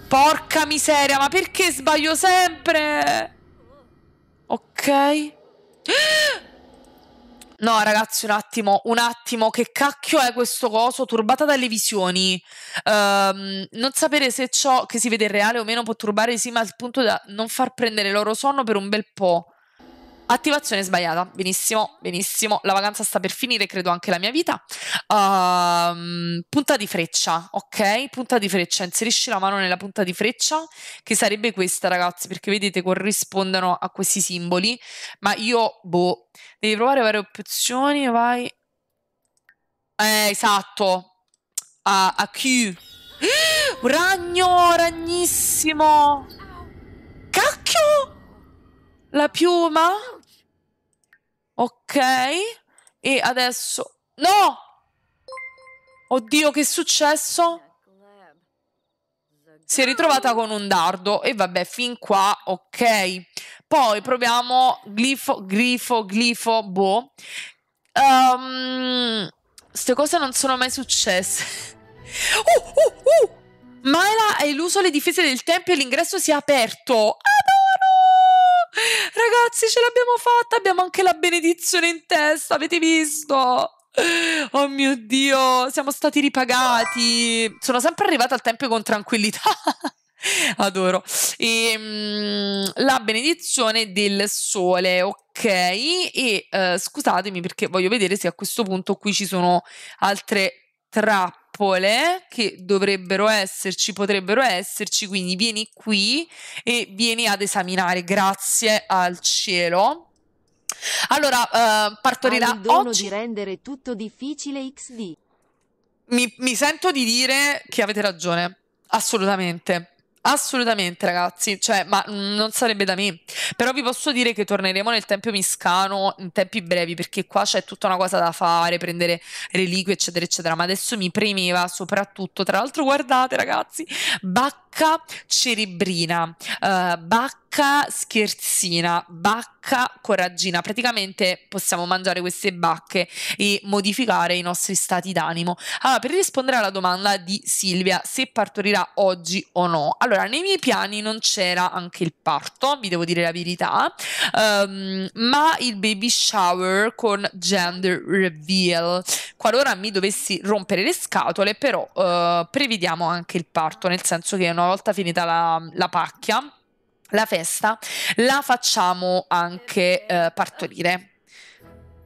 Porca miseria, ma perché sbaglio sempre? Ok. Ah! No, ragazzi, un attimo, un attimo, che cacchio è questo coso? Turbata dalle visioni. Um, non sapere se ciò che si vede in reale o meno può turbare i sì, ma al punto da non far prendere loro sonno per un bel po'. Attivazione sbagliata, benissimo, benissimo. La vacanza sta per finire, credo anche la mia vita. Uh, punta di freccia, ok? Punta di freccia, inserisci la mano nella punta di freccia, che sarebbe questa, ragazzi, perché vedete corrispondono a questi simboli. Ma io, boh, devi provare varie opzioni, vai. Eh, esatto. A, a Q. Ragno, ragnissimo. Cacchio! La piuma? Ok. E adesso... No! Oddio, che è successo? Si è ritrovata con un dardo e vabbè, fin qua, ok. Poi proviamo glifo, glifo, glifo, boh. Um, cose non sono mai successe. Uh, uh, uh! Maela ha eluso le difese del tempio e l'ingresso si è aperto. Ah, no! Ragazzi, ce l'abbiamo fatta, abbiamo anche la benedizione in testa, avete visto? Oh mio Dio, siamo stati ripagati. Sono sempre arrivata al tempio con tranquillità. Adoro. E, ehm, mh, la benedizione del sole, ok? E uh, scusatemi perché voglio vedere se a questo punto qui ci sono altre trappole trappole eh, che dovrebbero esserci, potrebbero esserci, quindi vieni qui e vieni ad esaminare, grazie al cielo. Allora, eh, partorirà il dono oggi... di rendere tutto difficile XD. Mi, mi sento di dire che avete ragione, assolutamente. Assolutamente, ragazzi, cioè, ma mm, non sarebbe da me. Però vi posso dire che torneremo nel Tempio Miscano in tempi brevi, perché qua c'è tutta una cosa da fare, prendere reliquie, eccetera, eccetera. Ma adesso mi premeva soprattutto, tra l'altro, guardate, ragazzi, Bacca Cerebrina, uh, Bacca bacca scherzina, bacca coraggina. Praticamente possiamo mangiare queste bacche e modificare i nostri stati d'animo. Allora, per rispondere alla domanda di Silvia se partorirà oggi o no, allora nei miei piani non c'era anche il parto, vi devo dire la verità, um, ma il baby shower con gender reveal. Qualora mi dovessi rompere le scatole, però uh, prevediamo anche il parto, nel senso che una volta finita la, la pacchia la festa la facciamo anche eh, partorire.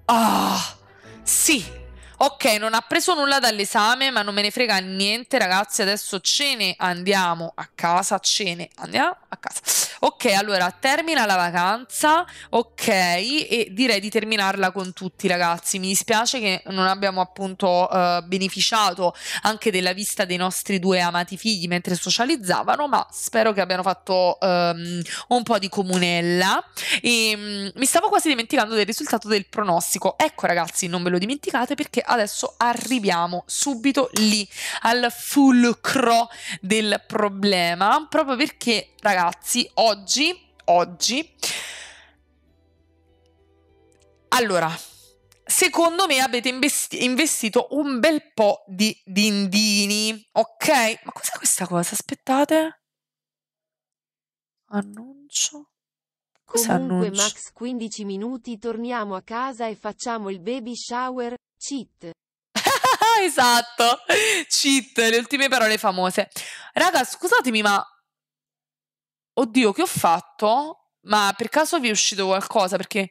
Ah, oh, sì. Ok, non ha preso nulla dall'esame, ma non me ne frega niente, ragazzi. Adesso ce ne andiamo a casa. Ce ne andiamo a casa. Ok, allora termina la vacanza, ok, e direi di terminarla con tutti ragazzi. Mi dispiace che non abbiamo appunto eh, beneficiato anche della vista dei nostri due amati figli mentre socializzavano, ma spero che abbiano fatto ehm, un po' di comunella. E, ehm, mh, mi stavo quasi dimenticando del risultato del pronostico. Ecco ragazzi, non ve lo dimenticate perché adesso arriviamo subito lì al fulcro del problema, proprio perché ragazzi oggi oggi, oggi, allora, secondo me avete investito un bel po' di dindini, ok? Ma cos'è questa cosa? Aspettate. Annuncio. Cos'è Comunque annuncio? max 15 minuti torniamo a casa e facciamo il baby shower, cheat. esatto, cheat, le ultime parole famose. Raga, scusatemi, ma oddio, che ho fatto? Ma per caso vi è uscito qualcosa? Perché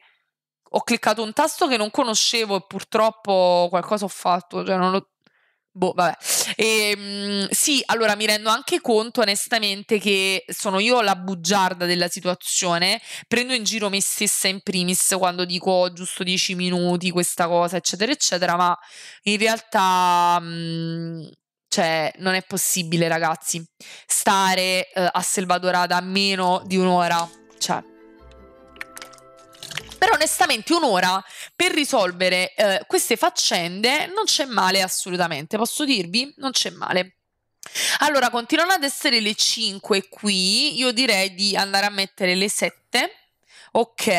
ho cliccato un tasto che non conoscevo e purtroppo qualcosa ho fatto, cioè non lo... Boh, vabbè. E, ehm, sì, allora mi rendo anche conto onestamente che sono io la bugiarda della situazione, prendo in giro me stessa in primis quando dico oh, giusto 10 minuti questa cosa, eccetera, eccetera, ma in realtà... Mh, mhmm, cioè, non è possibile, ragazzi, stare eh, a Selvadorada meno di un'ora. Cioè. Però onestamente un'ora per risolvere eh, queste faccende non c'è male assolutamente, posso dirvi? Non c'è male. Allora, continuano ad essere le 5 qui, io direi di andare a mettere le 7 Ok,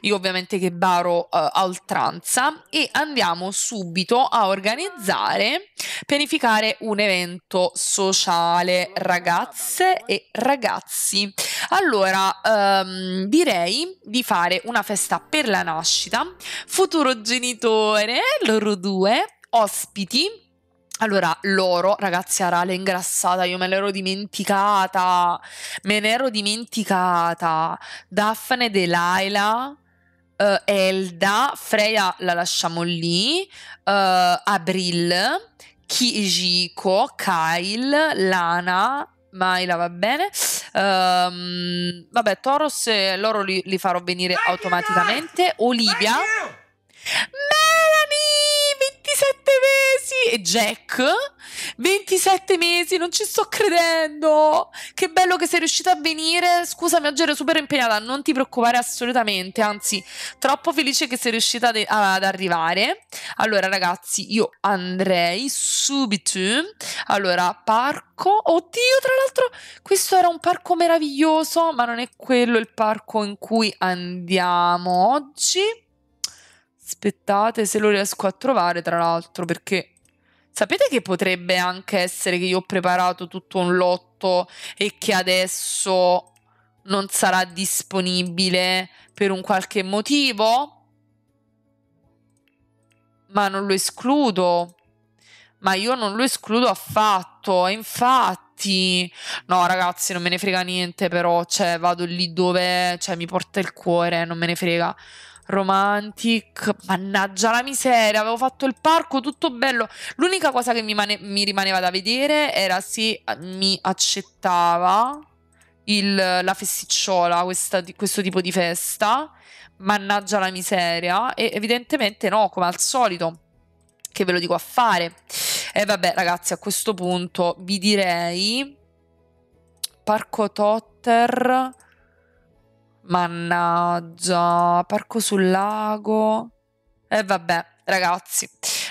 io ovviamente che baro uh, eh, a oltranza e andiamo subito a organizzare, pianificare un evento sociale, ragazze e ragazzi. Allora, um, direi di fare una festa per la nascita, futuro genitore, loro due, ospiti allora, loro, ragazzi, era ingrassata, io me l'ero dimenticata, me ne dimenticata. Daphne, Delaila, uh, eh, Elda, Freya la lasciamo lì, uh, Abril, Kijiko, Kyle, Lana, Maila va bene. Um, vabbè, Toros loro li, li farò venire automaticamente. Olivia. Melanie! 27 mesi! E Jack, 27 mesi, non ci sto credendo! Che bello che sei riuscita a venire! Scusami, oggi ero super impegnata, non ti preoccupare assolutamente, anzi, troppo felice che sei riuscita ad arrivare. Allora, ragazzi, io andrei subito. Allora, parco. Oddio, tra l'altro, questo era un parco meraviglioso, ma non è quello il parco in cui andiamo oggi. Aspettate se lo riesco a trovare, tra l'altro, perché sapete che potrebbe anche essere che io ho preparato tutto un lotto e che adesso non sarà disponibile per un qualche motivo? Ma non lo escludo. Ma io non lo escludo affatto. Infatti. No, ragazzi, non me ne frega niente, però, cioè, vado lì dove, cioè, mi porta il cuore, non me ne frega romantic. Mannaggia la miseria, avevo fatto il parco, tutto bello. L'unica cosa che mi, mane- mi rimaneva da vedere era se eh, mi accettava il, la festicciola, questa, questo tipo di festa. Mannaggia la miseria. E evidentemente no, come al solito. Che ve lo dico a fare. E vabbè, ragazzi, a questo punto vi direi. Parco Totter Mannaggia, parco sul lago. E eh, vabbè, ragazzi,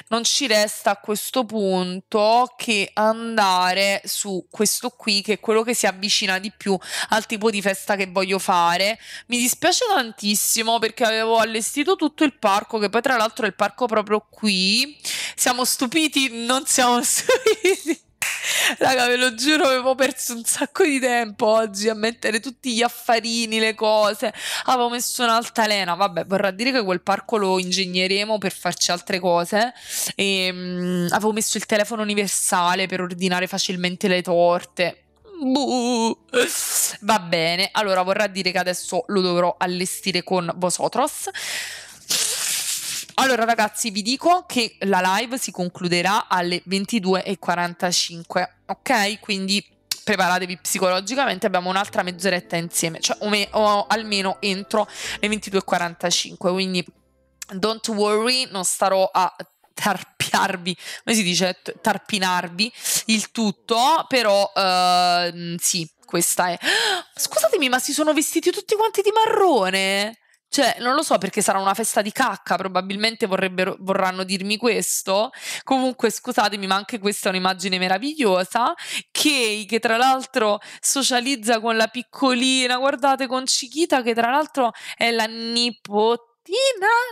non ci resta a questo punto che andare su questo qui, che è quello che si avvicina di più al tipo di festa che voglio fare. Mi dispiace tantissimo perché avevo allestito tutto il parco, che poi tra l'altro è il parco proprio qui. Siamo stupiti? Non siamo stupiti. Raga, ve lo giuro, avevo perso un sacco di tempo oggi a mettere tutti gli affarini, le cose. Avevo messo un'altalena. Vabbè, vorrà dire che quel parco lo ingegneremo per farci altre cose. E, ehm, mh, avevo messo il telefono universale per ordinare facilmente le torte. Buh. Va bene, allora vorrà dire che adesso lo dovrò allestire con Vosotros. Allora, ragazzi, vi dico che la live si concluderà alle 22.45, ok? Quindi preparatevi psicologicamente, abbiamo un'altra mezz'oretta insieme, cioè o, me, o almeno entro le 22.45, quindi don't worry, non starò a tarpiarvi, come si dice, tarpinarvi il tutto, però uh, sì, questa è... Scusatemi, ma si sono vestiti tutti quanti di marrone? Cioè, non lo so perché sarà una festa di cacca, probabilmente vorranno dirmi questo. Comunque, scusatemi, ma anche questa è un'immagine meravigliosa. Kay, che tra l'altro socializza con la piccolina, guardate, con Chiquita, che tra l'altro è la nipote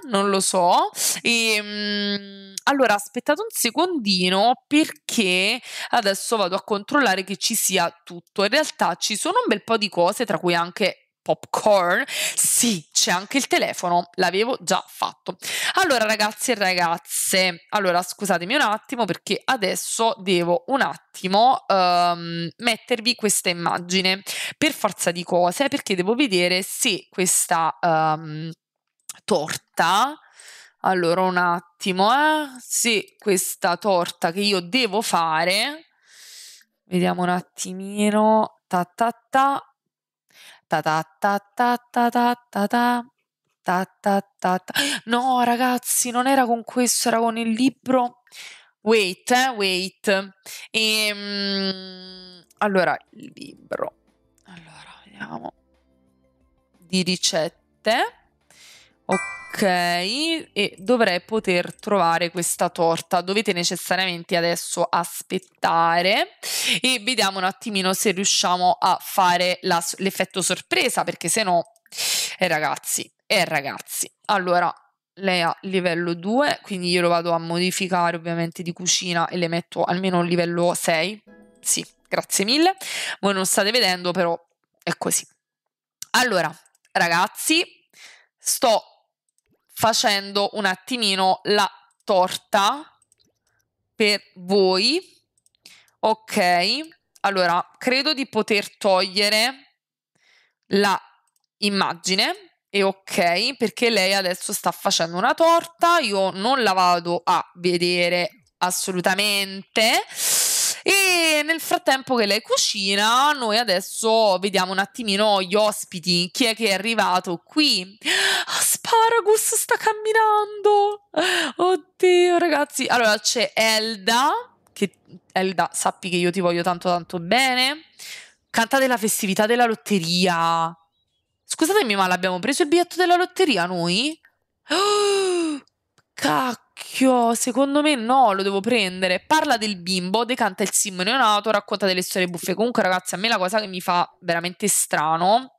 non lo so. E, um, allora, aspettate un secondino perché adesso vado a controllare che ci sia tutto. In realtà ci sono un bel po' di cose, tra cui anche popcorn. Sì, c'è anche il telefono, l'avevo già fatto. Allora ragazzi e ragazze, allora scusatemi un attimo perché adesso devo un attimo um, mettervi questa immagine per forza di cose perché devo vedere se questa um, torta... Allora un attimo, eh? se questa torta che io devo fare, vediamo un attimino, ta ta ta, ta ta ta ta ta ta ta ta ta ta ta ta no ragazzi non era con questo era con il libro wait eh, wait e, allora il libro allora vediamo di ricette Ok, e dovrei poter trovare questa torta. Dovete necessariamente adesso aspettare e vediamo un attimino se riusciamo a fare la, l'effetto sorpresa, perché se no, eh, ragazzi, eh, ragazzi. Allora, lei ha livello 2, quindi io lo vado a modificare ovviamente di cucina e le metto almeno a livello 6. Sì, grazie mille. Voi non state vedendo, però è così. Allora, ragazzi, sto facendo un attimino la torta per voi. Ok, allora credo di poter togliere la immagine e ok perché lei adesso sta facendo una torta, io non la vado a vedere assolutamente. E nel frattempo che lei cucina, noi adesso vediamo un attimino gli ospiti, chi è che è arrivato qui. Ospiti ah, Paragus sta camminando. Oddio, ragazzi. Allora c'è Elda, che Elda, sappi che io ti voglio tanto tanto bene. Canta della festività della lotteria. Scusatemi, ma l'abbiamo preso il biglietto della lotteria noi? Oh, cacchio, secondo me no, lo devo prendere. Parla del bimbo, decanta il sim neonato, racconta delle storie buffe. Comunque, ragazzi, a me la cosa che mi fa veramente strano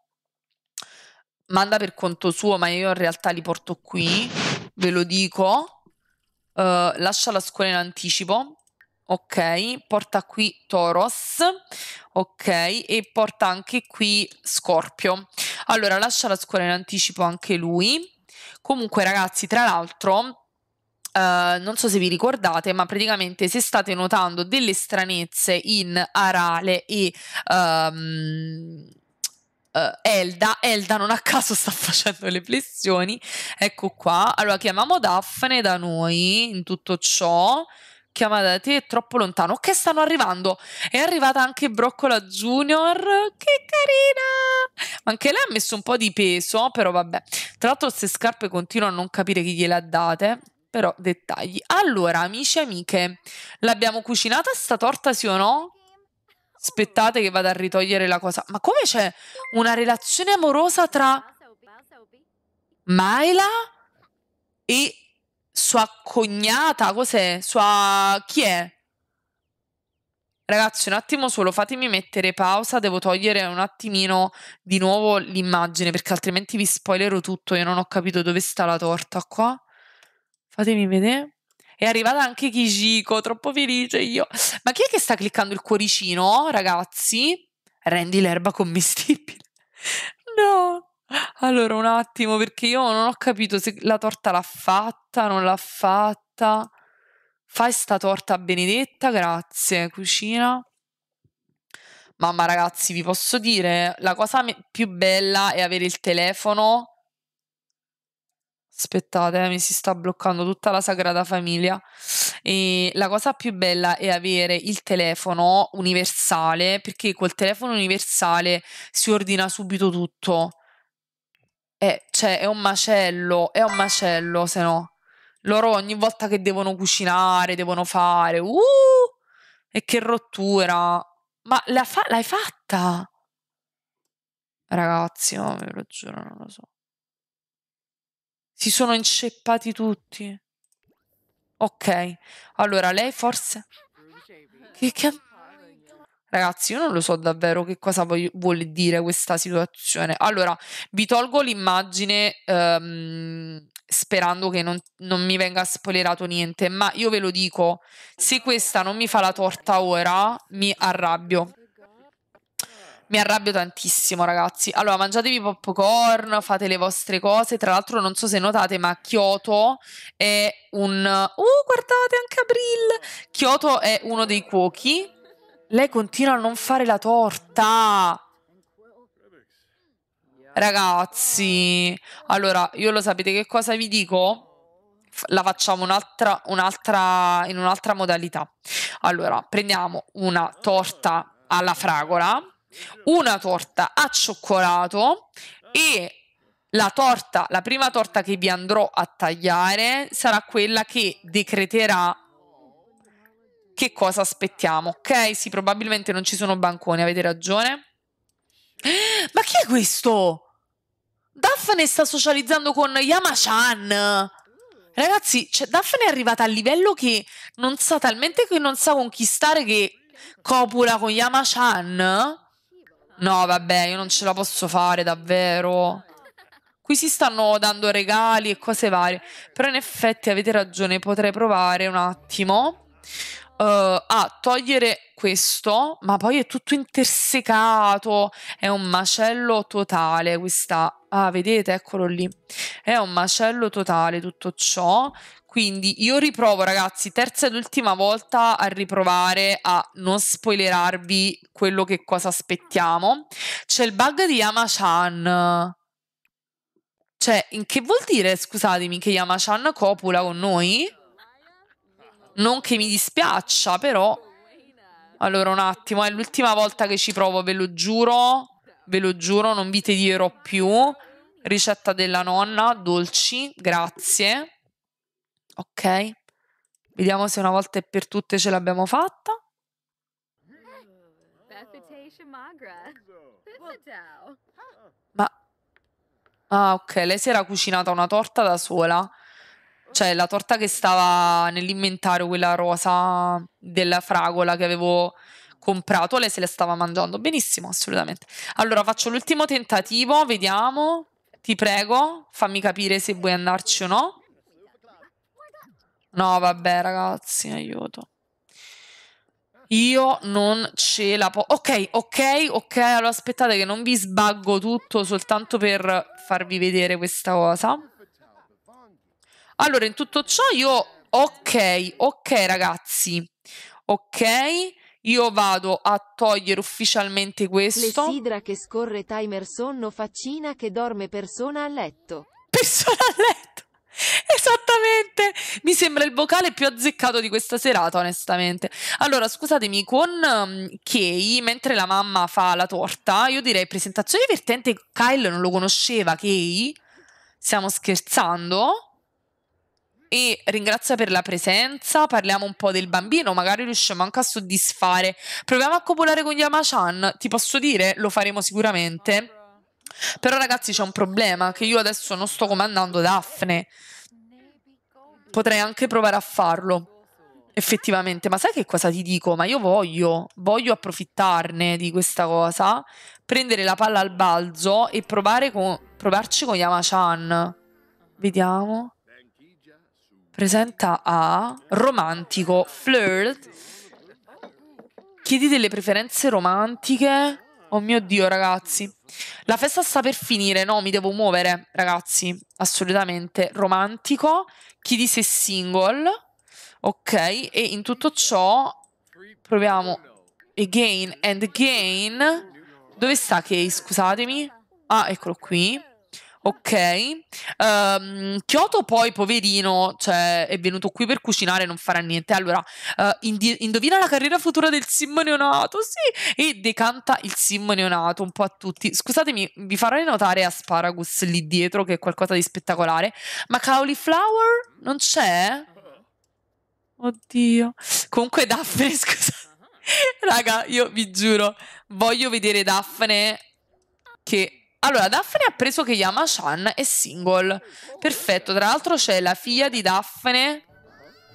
manda per conto suo, ma io in realtà li porto qui, ve lo dico, uh, lascia la scuola in anticipo, ok, porta qui Toros, ok, e porta anche qui Scorpio. Allora, lascia la scuola in anticipo anche lui. Comunque, ragazzi, tra l'altro, Uh, non so se vi ricordate, ma praticamente se state notando delle stranezze in arale e um, Uh, Elda, Elda non a caso sta facendo le flessioni, ecco qua. Allora chiamiamo Daphne da noi in tutto ciò. Chiama da te è troppo lontano. Che stanno arrivando? È arrivata anche Broccola Junior. Che carina! Anche lei ha messo un po' di peso, però vabbè. Tra l'altro, queste scarpe continuo a non capire chi gliele ha date però dettagli. Allora, amici e amiche, l'abbiamo cucinata sta torta sì o no? aspettate che vada a ritogliere la cosa. Ma come c'è una relazione amorosa tra Maela e sua cognata? Cos'è? Sua... chi è? Ragazzi, un attimo solo, fatemi mettere pausa, devo togliere un attimino di nuovo l'immagine perché altrimenti vi spoilerò tutto, io non ho capito dove sta la torta qua. Fatemi vedere. È arrivata anche Kijiko, troppo felice io. Ma chi è che sta cliccando il cuoricino, ragazzi? Rendi l'erba commestibile. No. Allora, un attimo, perché io non ho capito se la torta l'ha fatta, non l'ha fatta. Fai sta torta benedetta, grazie. Cucina. Mamma ragazzi, vi posso dire, la cosa più bella è avere il telefono aspettate, mi si sta bloccando tutta la Sagrada Famiglia. E la cosa più bella è avere il telefono universale, perché col telefono universale si ordina subito tutto. Eh, cioè, è un macello, è un macello, se no. Loro ogni volta che devono cucinare, devono fare... Uh! E che rottura! Ma la fa- l'hai fatta? Ragazzi, no, ve lo giuro, non lo so. Si sono inceppati tutti. Ok, allora lei forse... Che, che... Ragazzi, io non lo so davvero che cosa voglio, vuol dire questa situazione. Allora, vi tolgo l'immagine um, sperando che non, non, mi venga spoilerato niente, ma io ve lo dico, se questa non mi fa la torta ora, mi arrabbio. Mi arrabbio tantissimo, ragazzi. Allora, mangiatevi popcorn, fate le vostre cose. Tra l'altro, non so se notate, ma Kyoto è un. Uh, guardate anche April! Kyoto è uno dei cuochi. Lei continua a non fare la torta. Ragazzi, allora, io lo sapete che cosa vi dico? la facciamo un'altra, un'altra, in un'altra modalità. Allora, prendiamo una torta alla fragola una torta a cioccolato e la torta, la prima torta che vi andrò a tagliare sarà quella che decreterà che cosa aspettiamo. Ok, sì, probabilmente non ci sono banconi, avete ragione. Ma chi è questo? Daphne sta socializzando con Yamachan. Ragazzi, cioè, Daphne è arrivata a livello che non sa talmente che non sa conquistare che copula con Yamachan. No, vabbè, io non ce la posso fare davvero. Qui si stanno dando regali e cose varie. Però in effetti avete ragione, potrei provare un attimo uh, eh, a ah, togliere questo, ma poi è tutto intersecato. È un macello totale questa. Ah, vedete, eccolo lì. È un macello totale tutto ciò. Quindi io riprovo, ragazzi, terza ed ultima volta a riprovare a non spoilerarvi quello che cosa aspettiamo. C'è il bug di Yamachan. Cioè, in che vuol dire, scusatemi, che Yamachan copula con noi? Non che mi dispiaccia, però... Allora, un attimo, è l'ultima volta che ci provo, ve lo giuro. Ve lo giuro, non vi tedierò più. Ricetta della nonna, dolci, grazie. Ok, vediamo se una volta e per tutte ce l'abbiamo fatta. Ma... Ah, ok, lei si era cucinata una torta da sola. Cioè, la torta che stava nell'inventario, quella rosa della fragola che avevo comprato, lei se la stava mangiando. Benissimo, assolutamente. Allora, faccio l'ultimo tentativo, vediamo. Ti prego, fammi capire se vuoi andarci o no. No, vabbè, ragazzi, aiuto. Io non ce la posso. Ok, ok, ok. Allora aspettate che non vi sbaggo tutto soltanto per farvi vedere questa cosa. Allora, in tutto ciò io... Ok, ok, ragazzi. Ok, io vado a togliere ufficialmente questo. Clessidra che scorre timer sonno faccina che dorme persona a letto. Persona a letto. Esattamente, mi sembra il vocale più azzeccato di questa serata, onestamente. Allora, scusatemi, con um, Kay, mentre la mamma fa la torta, io direi presentazione divertente, Kyle non lo conosceva, Kay, stiamo scherzando. E ringrazia per la presenza, parliamo un po' del bambino, magari riusciamo anche a soddisfare. Proviamo a copolare con Yamachan, ti posso dire, lo faremo sicuramente. Però ragazzi c'è un problema, che io adesso non sto comandando Daphne. Potrei anche provare a farlo effettivamente, ma sai che cosa ti dico? Ma io voglio, voglio approfittarne di questa cosa, prendere la palla al balzo e provare con, provarci con Yamachan. Vediamo. Presenta A, romantico, flirt. Chiedi delle preferenze romantiche. Oh mio Dio, ragazzi. La festa sta per finire, no, mi devo muovere, ragazzi. Assolutamente. Romantico. Chi di se single. Ok, e in tutto ciò proviamo again and again. Dove sta Kay? Scusatemi. Ah, eccolo qui. Ok, um, Kyoto poi poverino cioè, è venuto qui per cucinare, non farà niente. Allora, uh, indi- indovina la carriera futura del sim neonato, sì, e decanta il sim neonato un po' a tutti. Scusatemi, vi farò notare Asparagus lì dietro che è qualcosa di spettacolare, ma cauliflower non c'è? Oddio. Comunque Daphne, scusa. Raga, io vi giuro, voglio vedere Daphne che allora, Daphne ha preso che Yama-chan è single. Perfetto, tra l'altro c'è la figlia di Daphne.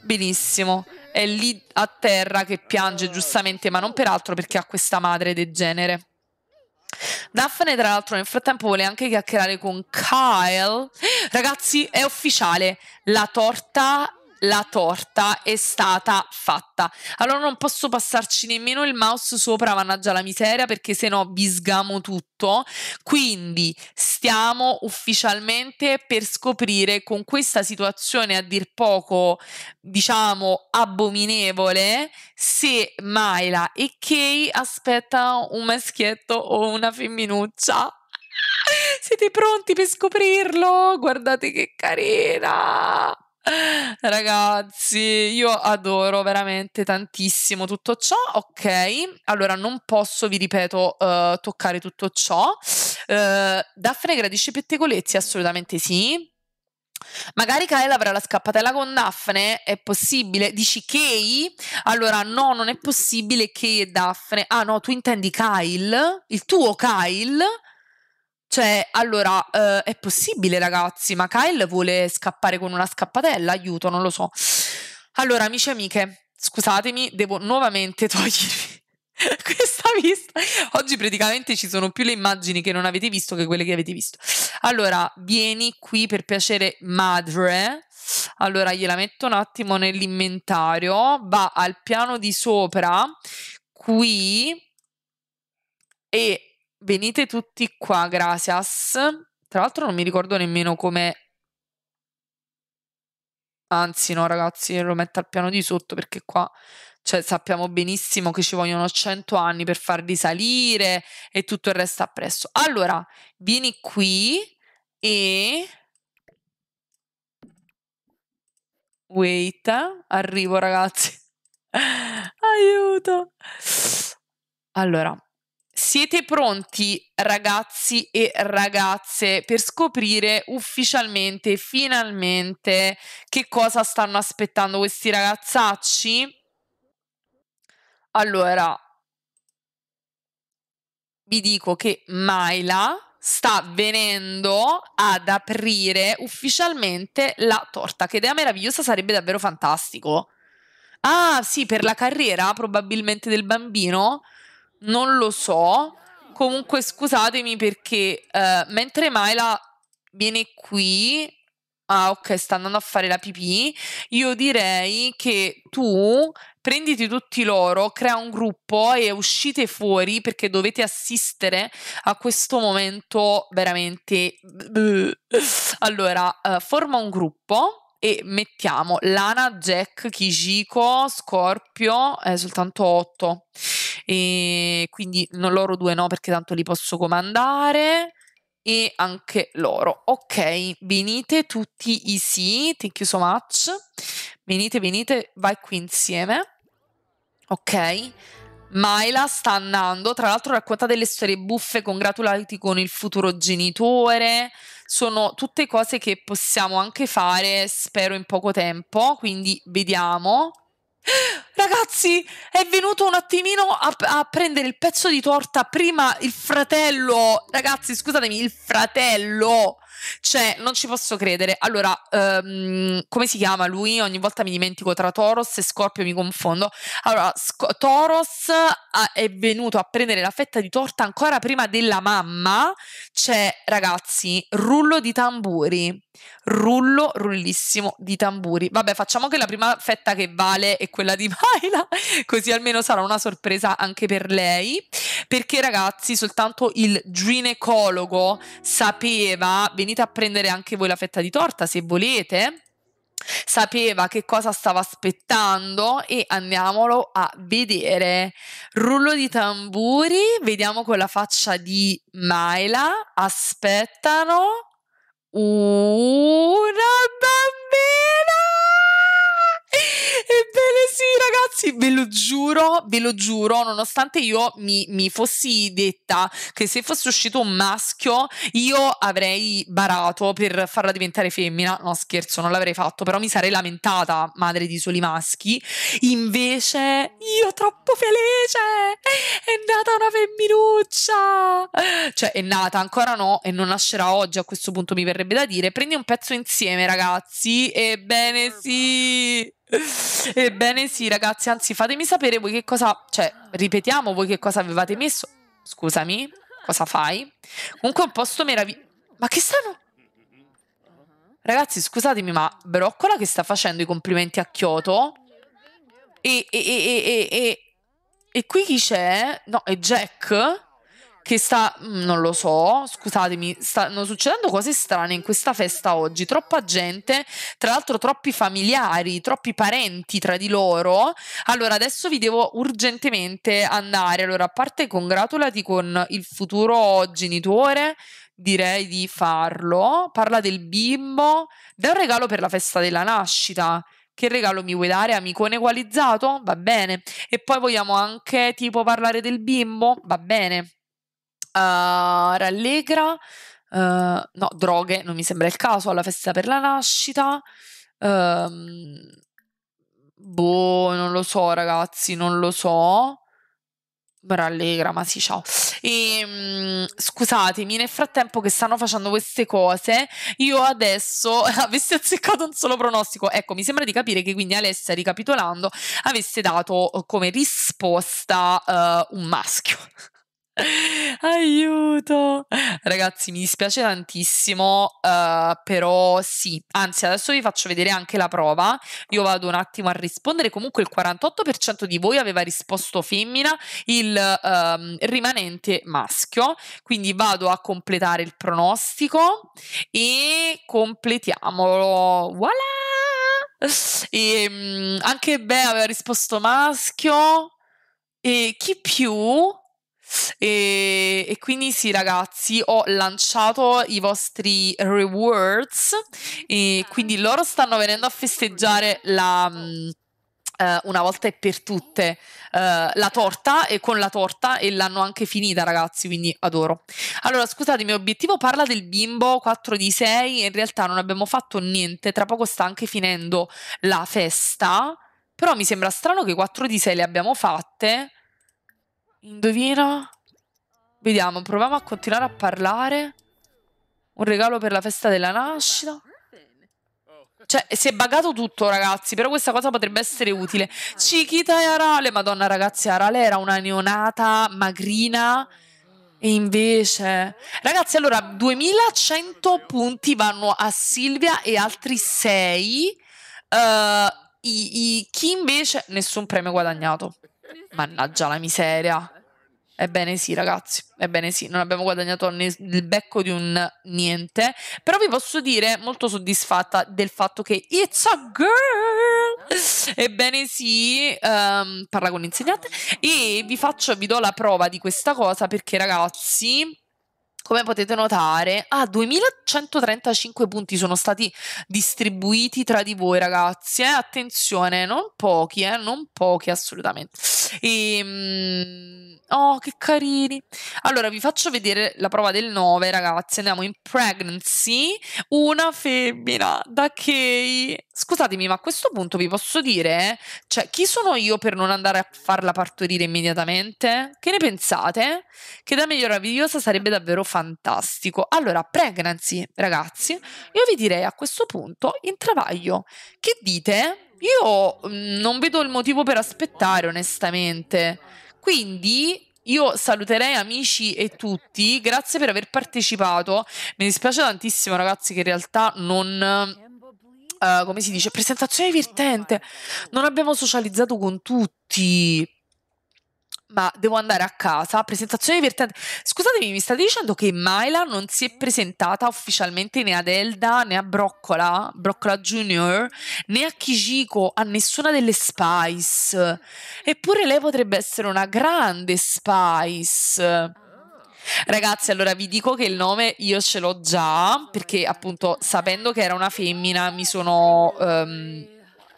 Benissimo. È lì a terra che piange giustamente, ma non peraltro perché ha questa madre degenere. Daphne, tra l'altro, nel frattempo vuole anche chiacchierare con Kyle. Ragazzi, è ufficiale. La torta la torta è stata fatta. Allora non posso passarci nemmeno il mouse sopra, mannaggia la miseria, perché se no bisgamo tutto. Quindi stiamo ufficialmente per scoprire con questa situazione a dir poco, diciamo, abominevole, se Maila e Kay aspettano un maschietto o una femminuccia. Siete pronti per scoprirlo? Guardate che carina! Ragazzi, io adoro veramente tantissimo tutto ciò. Ok, allora non posso, vi ripeto, uh, toccare tutto ciò. Uh, eh, Daphne gradisce pettegolezzi? Assolutamente sì. Magari Kyle avrà la scappatella con Daphne? È possibile? Dici Kay? Allora, no, non è possibile che Daphne. Ah, no, tu intendi Kyle? Il tuo Kyle? Cioè, allora, eh, è possibile ragazzi, ma Kyle vuole scappare con una scappatella? Aiuto, non lo so. Allora, amici e amiche, scusatemi, devo nuovamente togliervi questa vista. Oggi praticamente ci sono più le immagini che non avete visto che quelle che avete visto. Allora, vieni qui per piacere, madre. Allora, gliela metto un attimo nell'inventario. Va al piano di sopra, qui, e venite tutti qua, gracias. Tra l'altro non mi ricordo nemmeno come... Anzi no ragazzi, lo metto al piano di sotto perché qua cioè, sappiamo benissimo che ci vogliono 100 anni per farli salire e tutto il resto appresso. Allora, vieni qui e... Wait, arrivo ragazzi. Aiuto. Allora, siete pronti ragazzi e ragazze per scoprire ufficialmente, finalmente, che cosa stanno aspettando questi ragazzacci? Allora, vi dico che Maila sta venendo ad aprire ufficialmente la torta, che idea meravigliosa, sarebbe davvero fantastico. Ah sì, per la carriera probabilmente del bambino? non lo so. Comunque scusatemi perché uh, mentre Myla viene qui, ah ok, sta andando a fare la pipì, io direi che tu prenditi tutti loro, crea un gruppo e uscite fuori perché dovete assistere a questo momento veramente... Allora, uh, forma un gruppo e mettiamo Lana, Jack, Kijiko, Scorpio, è eh, soltanto 8 e quindi no, loro due no, perché tanto li posso comandare. E anche loro. Ok, venite tutti i sì. Thank you so much. Venite, venite, vai qui insieme. Ok. Maila sta andando, tra l'altro racconta delle storie buffe, congratulati con il futuro genitore, sono tutte cose che possiamo anche fare, spero in poco tempo, quindi vediamo. Ragazzi, è venuto un attimino a, a, prendere il pezzo di torta prima il fratello. Ragazzi, scusatemi, il fratello cioè, non ci posso credere. Allora, um, come si chiama lui? Ogni volta mi dimentico tra Toros e Scorpio, mi confondo. Allora, Sc- Toros ha, è venuto a prendere la fetta di torta ancora prima della mamma. Cioè, ragazzi, rullo di tamburi. Rullo, rullissimo di tamburi. Vabbè, facciamo che la prima fetta che vale è quella di Maila, così almeno sarà una sorpresa anche per lei. Perché, ragazzi, soltanto il ginecologo sapeva benissimo venite a prendere anche voi la fetta di torta se volete sapeva che cosa stava aspettando e andiamolo a vedere. Rullo di tamburi, vediamo con la faccia di Maila, aspettano una bambina! Ebbene sì, ragazzi, ve lo giuro, ve lo giuro, nonostante io mi, mi, fossi detta che se fosse uscito un maschio, io avrei barato per farla diventare femmina. No, scherzo, non l'avrei fatto, però mi sarei lamentata, madre di soli maschi. Invece, io troppo felice! È nata una femminuccia! Cioè, è nata, ancora no, e non nascerà oggi, a questo punto mi verrebbe da dire. Prendi un pezzo insieme, ragazzi. Ebbene sì! Ebbene sì, ragazzi, anzi, fatemi sapere voi che cosa, cioè, ripetiamo voi che cosa avevate messo. Scusami, cosa fai? Comunque è un posto meraviglioso. Ma che stanno? Ragazzi, scusatemi, ma Broccola che sta facendo i complimenti a Kyoto? E, e, e, e, e, e qui chi c'è? No, è Jack? che sta, mm, non lo so, scusatemi, stanno succedendo cose strane in questa festa oggi, troppa gente, tra l'altro troppi familiari, troppi parenti tra di loro. Allora, adesso vi devo urgentemente andare. Allora, a parte congratulati con il futuro genitore, direi di farlo. Parla del bimbo, da un regalo per la festa della nascita che regalo mi vuoi dare? amico equalizzato? Va bene. E poi vogliamo anche tipo parlare del bimbo? Va bene. Uh, rallegra, uh, no, droghe, non mi sembra il caso, alla festa per la nascita. Uh, boh, non lo so ragazzi, non lo so. Rallegra, ma sì, ciao. E, mh, scusatemi, nel frattempo che stanno facendo queste cose, io adesso avessi azzeccato un solo pronostico. Ecco, mi sembra di capire che quindi Alessia, ricapitolando, avesse dato eh, come risposta uh, un maschio. Aiuto! Ragazzi, mi dispiace tantissimo, uh, però sì. Anzi, adesso vi faccio vedere anche la prova. Io vado un attimo a rispondere. Comunque il 48% di voi aveva risposto femmina, il um, rimanente maschio. Quindi vado a completare il pronostico e completiamolo. Voilà! E, um, anche Bea aveva risposto maschio. E chi più? E, e, quindi sì, ragazzi, ho lanciato i vostri rewards. E ah. quindi loro stanno venendo a festeggiare la. Uh, una volta e per tutte uh, la torta e con la torta e l'hanno anche finita ragazzi quindi adoro allora scusatemi obiettivo parla del bimbo 4 di 6 in realtà non abbiamo fatto niente tra poco sta anche finendo la festa però mi sembra strano che 4 di 6 le abbiamo fatte Indovina. Vediamo, proviamo a continuare a parlare. Un regalo per la festa della nascita. Cioè, si è bagato tutto, ragazzi, però questa cosa potrebbe essere utile. Chiquita e Arale, madonna, ragazzi, Arale era una neonata magrina. E invece... Ragazzi, allora, 2100 punti vanno a Silvia e altri 6. Uh, eh, i, i, chi invece... Nessun premio guadagnato. Mannaggia la miseria. Ebbene sì, ragazzi, ebbene sì, non abbiamo guadagnato ne- il becco di un niente, però vi posso dire molto soddisfatta del fatto che It's a Girl! Ebbene sì, um, parla con l'insegnante e vi faccio, vi do la prova di questa cosa perché ragazzi, come potete notare, ah, 2135 punti sono stati distribuiti tra di voi, ragazzi. Eh? Attenzione, non pochi, eh? non pochi assolutamente. E, ehm, oh, che carini. Allora, vi faccio vedere la prova del 9, ragazzi. Andiamo in pregnancy. Una femmina da Kay. Scusatemi, ma a questo punto vi posso dire, cioè, chi sono io per non andare a farla partorire immediatamente? Che ne pensate? Che da meravigliosa sarebbe davvero fantastico. Allora, pregnancy, ragazzi, io vi direi a questo punto in travaglio. Che dite? Io mm, non vedo il motivo per aspettare, onestamente. Quindi io saluterei amici e tutti, grazie per aver partecipato. Mi dispiace tantissimo, ragazzi, che in realtà non. Uh, come si dice? Presentazione divertente. Non abbiamo socializzato con tutti ma devo andare a casa, presentazione divertente. Scusatemi, mi state dicendo che Myla non si è presentata ufficialmente né ad Elda, né a Broccola, Broccola Junior, né a Kijiko, a nessuna delle Spice. Eppure lei potrebbe essere una grande Spice. Ragazzi, allora vi dico che il nome io ce l'ho già, perché appunto sapendo che era una femmina mi sono... Um,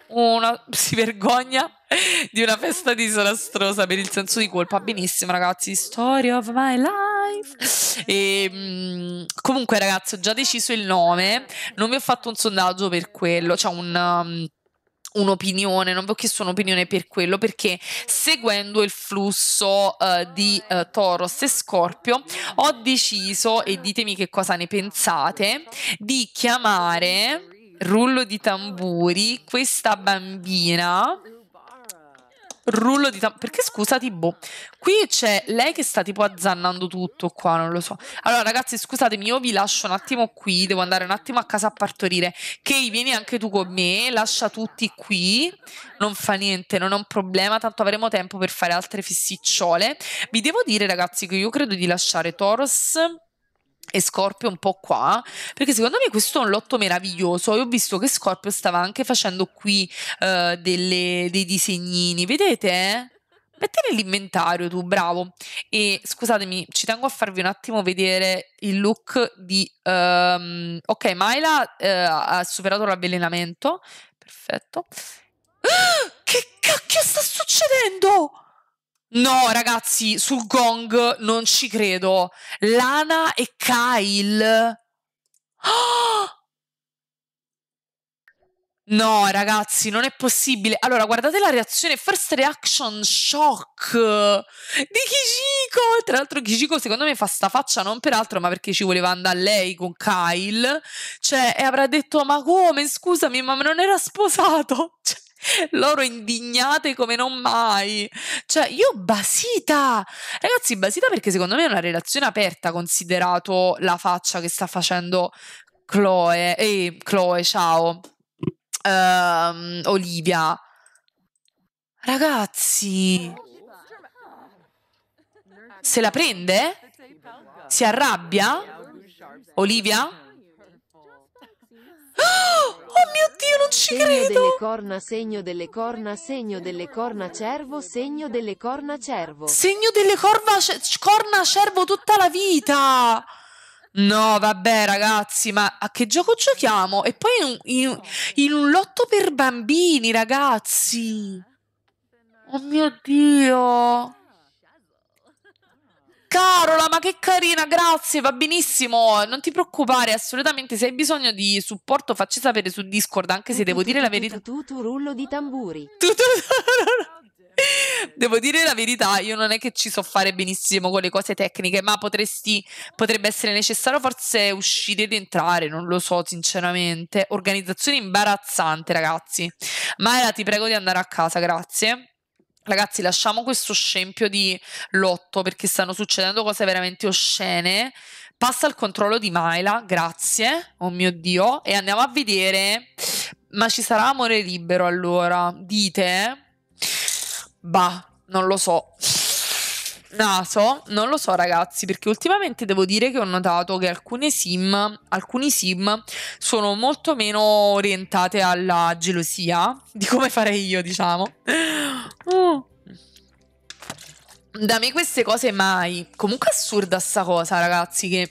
una, si vergogna di una festa disastrosa per il senso di colpa. Benissimo, ragazzi. Story of my life. E, ehm, comunque, ragazzi, ho già deciso il nome. Non vi ho fatto un sondaggio per quello, cioè un. Um, un'opinione, non vi ho chiesto un'opinione per quello, perché seguendo il flusso uh, di uh, Toros e Scorpio ho deciso, e ditemi che cosa ne pensate, di chiamare rullo di tamburi questa bambina rullo di tamburo. Perché scusati, boh. Qui c'è lei che sta tipo azzannando tutto qua, non lo so. Allora, ragazzi, scusatemi, io vi lascio un attimo qui. Devo andare un attimo a casa a partorire. Kei, vieni anche tu con me. Lascia tutti qui. Non fa niente, non è un problema. Tanto avremo tempo per fare altre fissicciole. Vi devo dire, ragazzi, che io credo di lasciare Toros e Scorpio un po' qua, perché secondo me questo è un lotto meraviglioso. Io ho visto che Scorpio stava anche facendo qui uh, delle, dei disegnini, vedete? Eh? Metti nell'inventario tu, bravo. E scusatemi, ci tengo a farvi un attimo vedere il look di... Um, ok, Myla uh, eh, ha superato l'avvelenamento, perfetto. Ah, che cacchio sta succedendo? No, ragazzi, sul gong non ci credo. Lana e Kyle. No, ragazzi, non è possibile. Allora, guardate la reazione first reaction shock di Kishiko. Tra l'altro, Kishiko, secondo me, fa sta faccia non per altro, ma perché ci voleva andare lei con Kyle. Cioè, e avrà detto: Ma come? Scusami, ma non era sposato. Cioè, loro indignate come non mai. Cioè, io basita. Ragazzi, basita perché secondo me è una relazione aperta considerato la faccia che sta facendo Chloe. Ehi, Chloe, ciao. Um, Olivia. Ragazzi. Se la prende? Si arrabbia? Olivia? Oh! Oh mio Dio, non ci segno credo! Segno delle corna, segno delle corna, segno delle corna, cervo, segno delle corna, cervo. Segno delle corna, corna cervo tutta la vita! No, vabbè, ragazzi, ma a che gioco giochiamo? E poi in un, in, in un lotto per bambini, ragazzi! Oh mio Dio! Carola, ma che carina, grazie, va benissimo. Non ti preoccupare, assolutamente. Se hai bisogno di supporto, facci sapere su Discord, anche se devo dire la verità. Tutto rullo di tamburi. Tutto. Devo dire la verità, io non è che ci so fare benissimo con le cose tecniche, ma potresti, potrebbe essere necessario forse uscire ed entrare, non lo so sinceramente. Organizzazione imbarazzante ragazzi. Mara, ti prego di andare a casa, grazie. Ragazzi, lasciamo questo scempio di lotto perché stanno succedendo cose veramente oscene. Passa il controllo di Myla, grazie, oh mio Dio, e andiamo a vedere. Ma ci sarà amore libero allora? Dite? Bah, non lo so naso, non lo so ragazzi, perché ultimamente devo dire che ho notato che alcune sim, alcuni sim sono molto meno orientate alla gelosia, di come farei io, diciamo. Oh. Da me queste cose mai. Comunque assurda sta cosa, ragazzi, che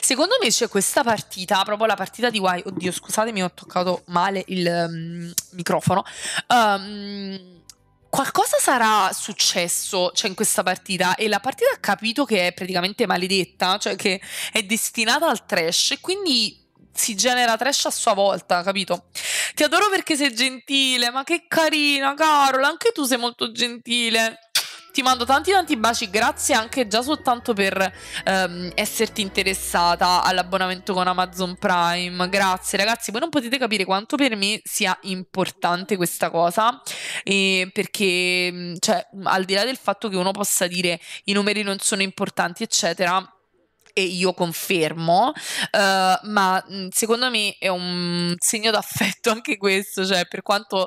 Secondo me c'è questa partita, proprio la partita di Y. Oddio, scusatemi, ho toccato male il um, microfono. Um, qualcosa sarà successo cioè, in questa partita e la partita ha capito che è praticamente maledetta, cioè che è destinata al trash e quindi si genera trash a sua volta, capito? Ti adoro perché sei gentile, ma che carina, Carola, anche tu sei molto gentile. Ti mando tanti tanti baci, grazie anche già soltanto per ehm, esserti interessata all'abbonamento con Amazon Prime. Grazie ragazzi, voi non potete capire quanto per me sia importante questa cosa eh, perché mm, cioè, al di là del fatto che uno possa dire i numeri non sono importanti eccetera e io confermo, uh, ma mm, secondo me è un segno d'affetto anche questo, cioè per quanto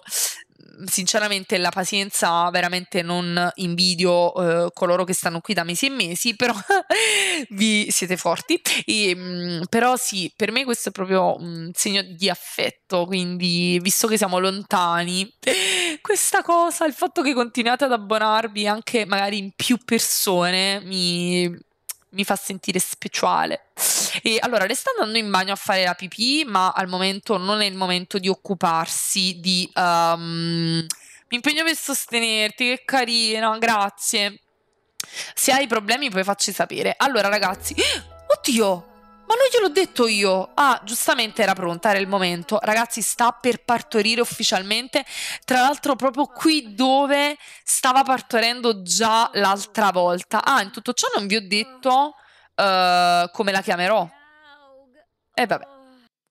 sinceramente la pazienza veramente non invidio eh, coloro che stanno qui da mesi e mesi, però vi siete forti. E, mh, mm, però sì, per me questo è proprio un segno di affetto, quindi visto che siamo lontani, questa cosa, il fatto che continuate ad abbonarvi anche magari in più persone, mi mi fa sentire speciale. E allora le sta andando in bagno a fare la pipì, ma al momento non è il momento di occuparsi di... Um, mi impegno per sostenerti, che carina, grazie. Se hai problemi poi facci sapere. Allora ragazzi, oddio, ma non gliel'ho detto io. Ah, giustamente era pronta, era il momento. Ragazzi, sta per partorire ufficialmente. Tra l'altro, proprio qui dove stava partorendo già l'altra volta. Ah, in tutto ciò non vi ho detto uh, come la chiamerò. E eh, vabbè.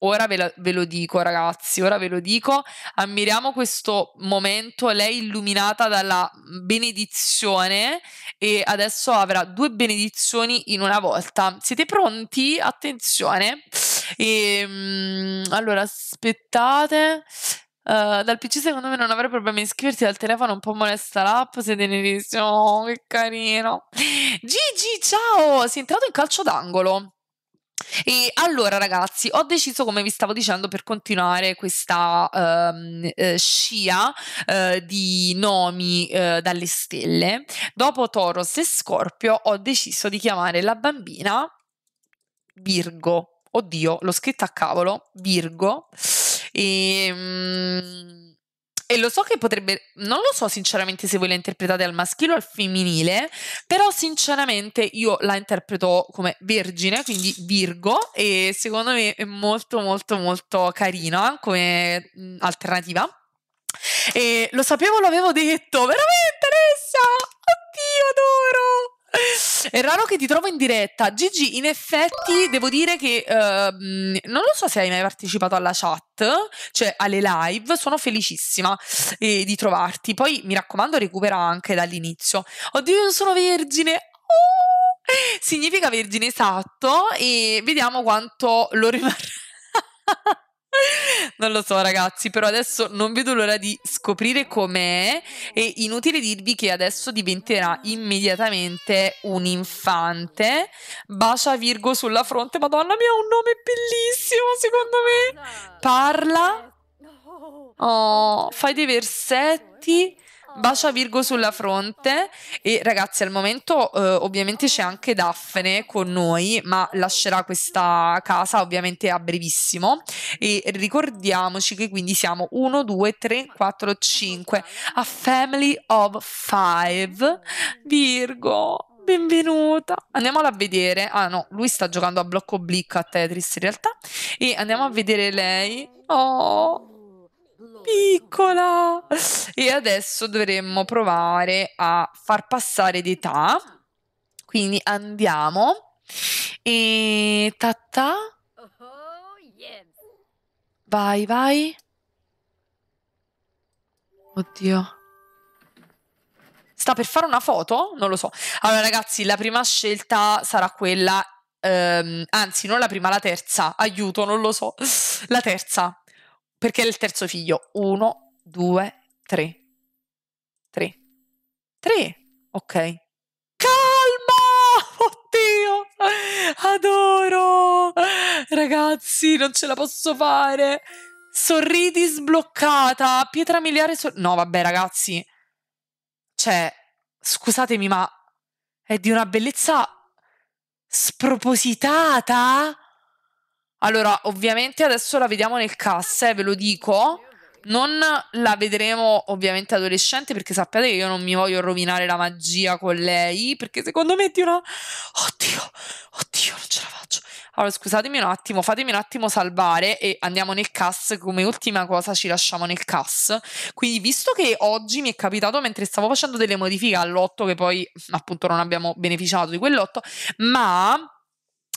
Ora ve, la, ve, lo dico, ragazzi, ora ve lo dico. Ammiriamo questo momento. Lei illuminata dalla benedizione e adesso avrà due benedizioni in una volta. Siete pronti? Attenzione. E, ehm, allora, aspettate. Uh, dal PC secondo me non avrei problemi a iscriverti, dal telefono un po' molesta l'app, siete in edizione, oh, che carino. Gigi, ciao! Sei entrato in calcio d'angolo. E allora, ragazzi, ho deciso, come vi stavo dicendo, per continuare questa um, scia eh, di nomi eh, dalle stelle. Dopo Toros e Scorpio, ho deciso di chiamare la bambina Virgo. Oddio, l'ho scritta a cavolo, Virgo. E. Um, e lo so che potrebbe, non lo so sinceramente se voi la interpretate al maschile o al femminile, però sinceramente io la interpreto come vergine, quindi Virgo, e secondo me è molto molto molto carina come alternativa. E lo sapevo, l'avevo detto, veramente Alessia! Oddio, adoro! È raro che ti trovo in diretta. Gigi, in effetti devo dire che uh, non lo so se hai mai partecipato alla chat, cioè alle live, sono felicissima eh, di trovarti. Poi mi raccomando, recupera anche dall'inizio. Oddio, sono vergine. Oh! Significa vergine esatto e vediamo quanto lo rimarrà. Non lo so ragazzi, però adesso non vedo l'ora di scoprire com'è e inutile dirvi che adesso diventerà immediatamente un infante. Bacia Virgo sulla fronte, madonna mia, un nome bellissimo secondo me. Parla. Oh, fai dei versetti bacia Virgo sulla fronte e ragazzi al momento eh, ovviamente c'è anche Daphne con noi ma lascerà questa casa ovviamente a brevissimo e ricordiamoci che quindi siamo 1, 2, 3, 4, 5 a Family of 5 Virgo benvenuta. Andiamola a vedere. Ah no, lui sta giocando a blocco oblique a Tetris in realtà. E andiamo a vedere lei. Oh, piccola! E adesso dovremmo provare a far passare d'età. Ah. Quindi andiamo. E tatta. Oh, vai, vai. Oddio. Sta per fare una foto? Non lo so. Allora, ragazzi, la prima scelta sarà quella. Ehm, anzi, non la prima, la terza. Aiuto, non lo so. La terza. Perché è il terzo figlio. Uno, due, tre. Tre. Tre. Ok. Calma! Oddio! Adoro! Ragazzi, non ce la posso fare. Sorridi sbloccata. Pietra miliare... Sor- no, vabbè, ragazzi. Cioè, scusatemi, ma è di una bellezza spropositata allora, ovviamente adesso la vediamo nel cast, eh, ve lo dico. Non la vedremo ovviamente adolescente perché sappiate che io non mi voglio rovinare la magia con lei perché secondo me di una... Oddio, oddio, non ce la faccio. Allora scusatemi un attimo, fatemi un attimo salvare e andiamo nel CAS, come ultima cosa ci lasciamo nel CAS. Quindi visto che oggi mi è capitato mentre stavo facendo delle modifiche all'otto che poi appunto non abbiamo beneficiato di quell'otto, ma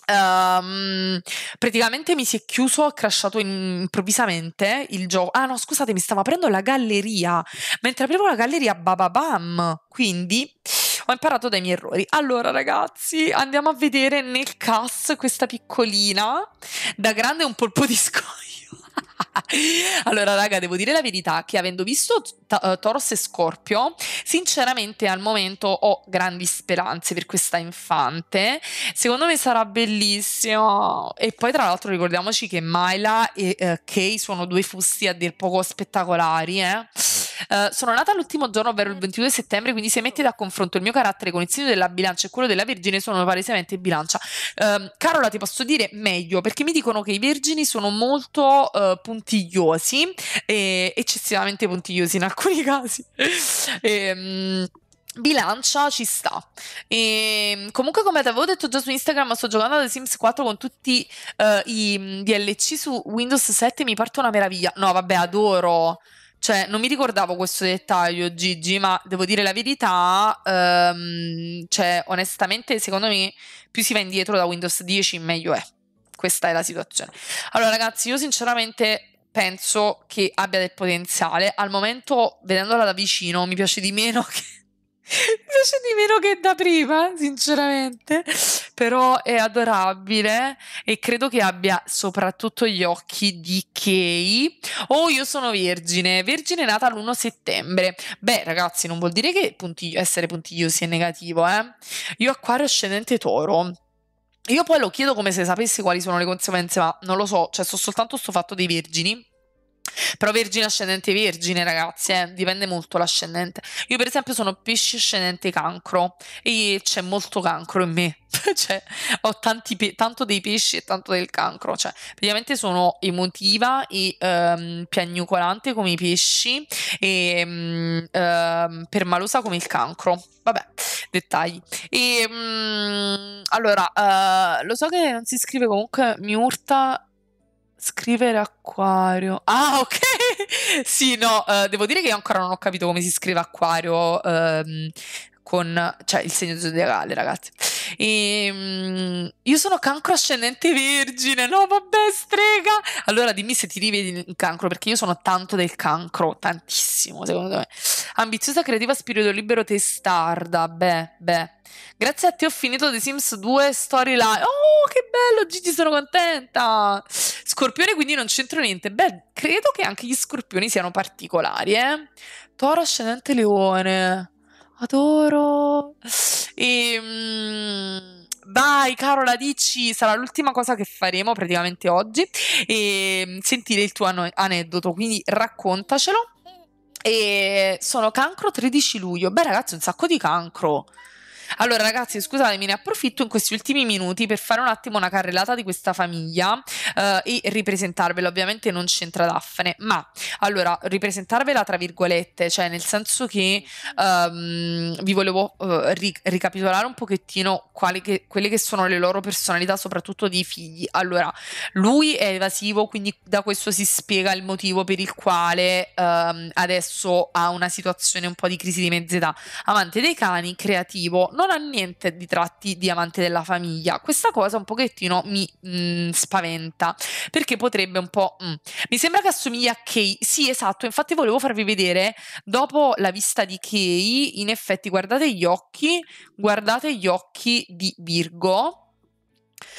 Um, praticamente mi si è chiuso, è crashato improvvisamente il gioco. Ah no, scusate, mi stava aprendo la galleria. Mentre aprivo la galleria, bababam. Quindi ho imparato dai miei errori. Allora, ragazzi, andiamo a vedere nel cast questa piccolina. Da grande un polpo di scoglio. Allora, raga, devo dire la verità che avendo visto t- Toros eh, e Scorpio, sinceramente al momento ho grandi speranze per questa infante. Secondo me sarà bellissimo. E poi, tra l'altro, ricordiamoci che Myla e eh, Kay sono due fusti a dir poco spettacolari, eh. Eh, sono nata l'ultimo giorno, ovvero il 22 settembre, quindi se metti da confronto il mio carattere con il segno della bilancia e quello della Vergine, sono palesemente bilancia. Uh, Carola, ti posso dire meglio, perché mi dicono che i Vergini sono molto uh, puntigliosi, e eccessivamente puntigliosi in alcuni casi. e, um, Bilancia ci sta. E, ehm, comunque, come ti avevo detto già su Instagram, sto giocando ad The Sims 4 con tutti uh, i mm, DLC su Windows 7. Mi parte una meraviglia. No, vabbè, adoro. Cioè, non mi ricordavo questo dettaglio, Gigi, ma devo dire la verità, ehm, cioè, onestamente, secondo me, più si va indietro da Windows 10, meglio è. Questa è la situazione. Allora, ragazzi, io sinceramente penso che abbia del potenziale. Al momento, vedendola da vicino, mi piace di meno che... mi piace di meno che da prima, sinceramente però è adorabile e credo che abbia soprattutto gli occhi di Kay. Oh, io sono vergine, vergine nata l'1 settembre. Beh, ragazzi, non vuol dire che puntiglio, essere puntigliosi è negativo, eh. Io acquario ascendente toro. Io poi lo chiedo come se sapessi quali sono le conseguenze, ma non lo so, cioè so soltanto sto fatto dei vergini però vergine ascendente vergine, ragazzi, eh, dipende molto l'ascendente. Io per esempio sono pesce ascendente cancro e c'è molto cancro in me. cioè, ho pe- tanto dei pesci e tanto del cancro. Cioè, praticamente sono emotiva e ehm, piagnucolante come i pesci e mm, ehm, permalosa come il cancro. Vabbè, dettagli. E, ehm, allora, eh, lo so che non si scrive comunque, mi urta Scrivere acquario. Ah, ok. sì, no, uh, devo dire che io ancora non ho capito come si scrive acquario um, con cioè, il segno zodiacale, ragazzi. E, ehm, io sono cancro ascendente vergine, no vabbè strega. Allora dimmi se ti rivedi in cancro, perché io sono tanto del cancro, tantissimo secondo me. Ambiziosa, creativa, spirito libero, testarda, beh, beh. Grazie a te ho finito The Sims 2 Storyline. Oh, che bello, Gigi, sono contenta. Scorpione, quindi non c'entro niente. Beh, credo che anche gli scorpioni siano particolari, eh. Toro ascendente leone adoro. E, um, dai Carola, dici, sarà l'ultima cosa che faremo praticamente oggi, e ehm, sentire il tuo an- aneddoto, quindi raccontacelo. E sono cancro 13 luglio. Beh ragazzi, un sacco di cancro. Allora, ragazzi, scusatemi, ne approfitto in questi ultimi minuti per fare un attimo una carrellata di questa famiglia eh, e ripresentarvela. Ovviamente non c'entra Daphne, ma allora ripresentarvela tra virgolette, cioè nel senso che ehm, vi volevo eh, ri- ricapitolare un pochettino che, quelle che sono le loro personalità, soprattutto dei figli. Allora, lui è evasivo, quindi da questo si spiega il motivo per il quale ehm, adesso ha una situazione un po' di crisi di mezz'età. Amante dei cani, creativo, non non ha niente di tratti di amante della famiglia. Questa cosa un pochettino mi mh, mm, spaventa perché potrebbe un po'. Mh. Mm, mi sembra che assomiglia a Kay. Sì, esatto. Infatti, volevo farvi vedere dopo la vista di Kay. In effetti, guardate gli occhi, guardate gli occhi di Virgo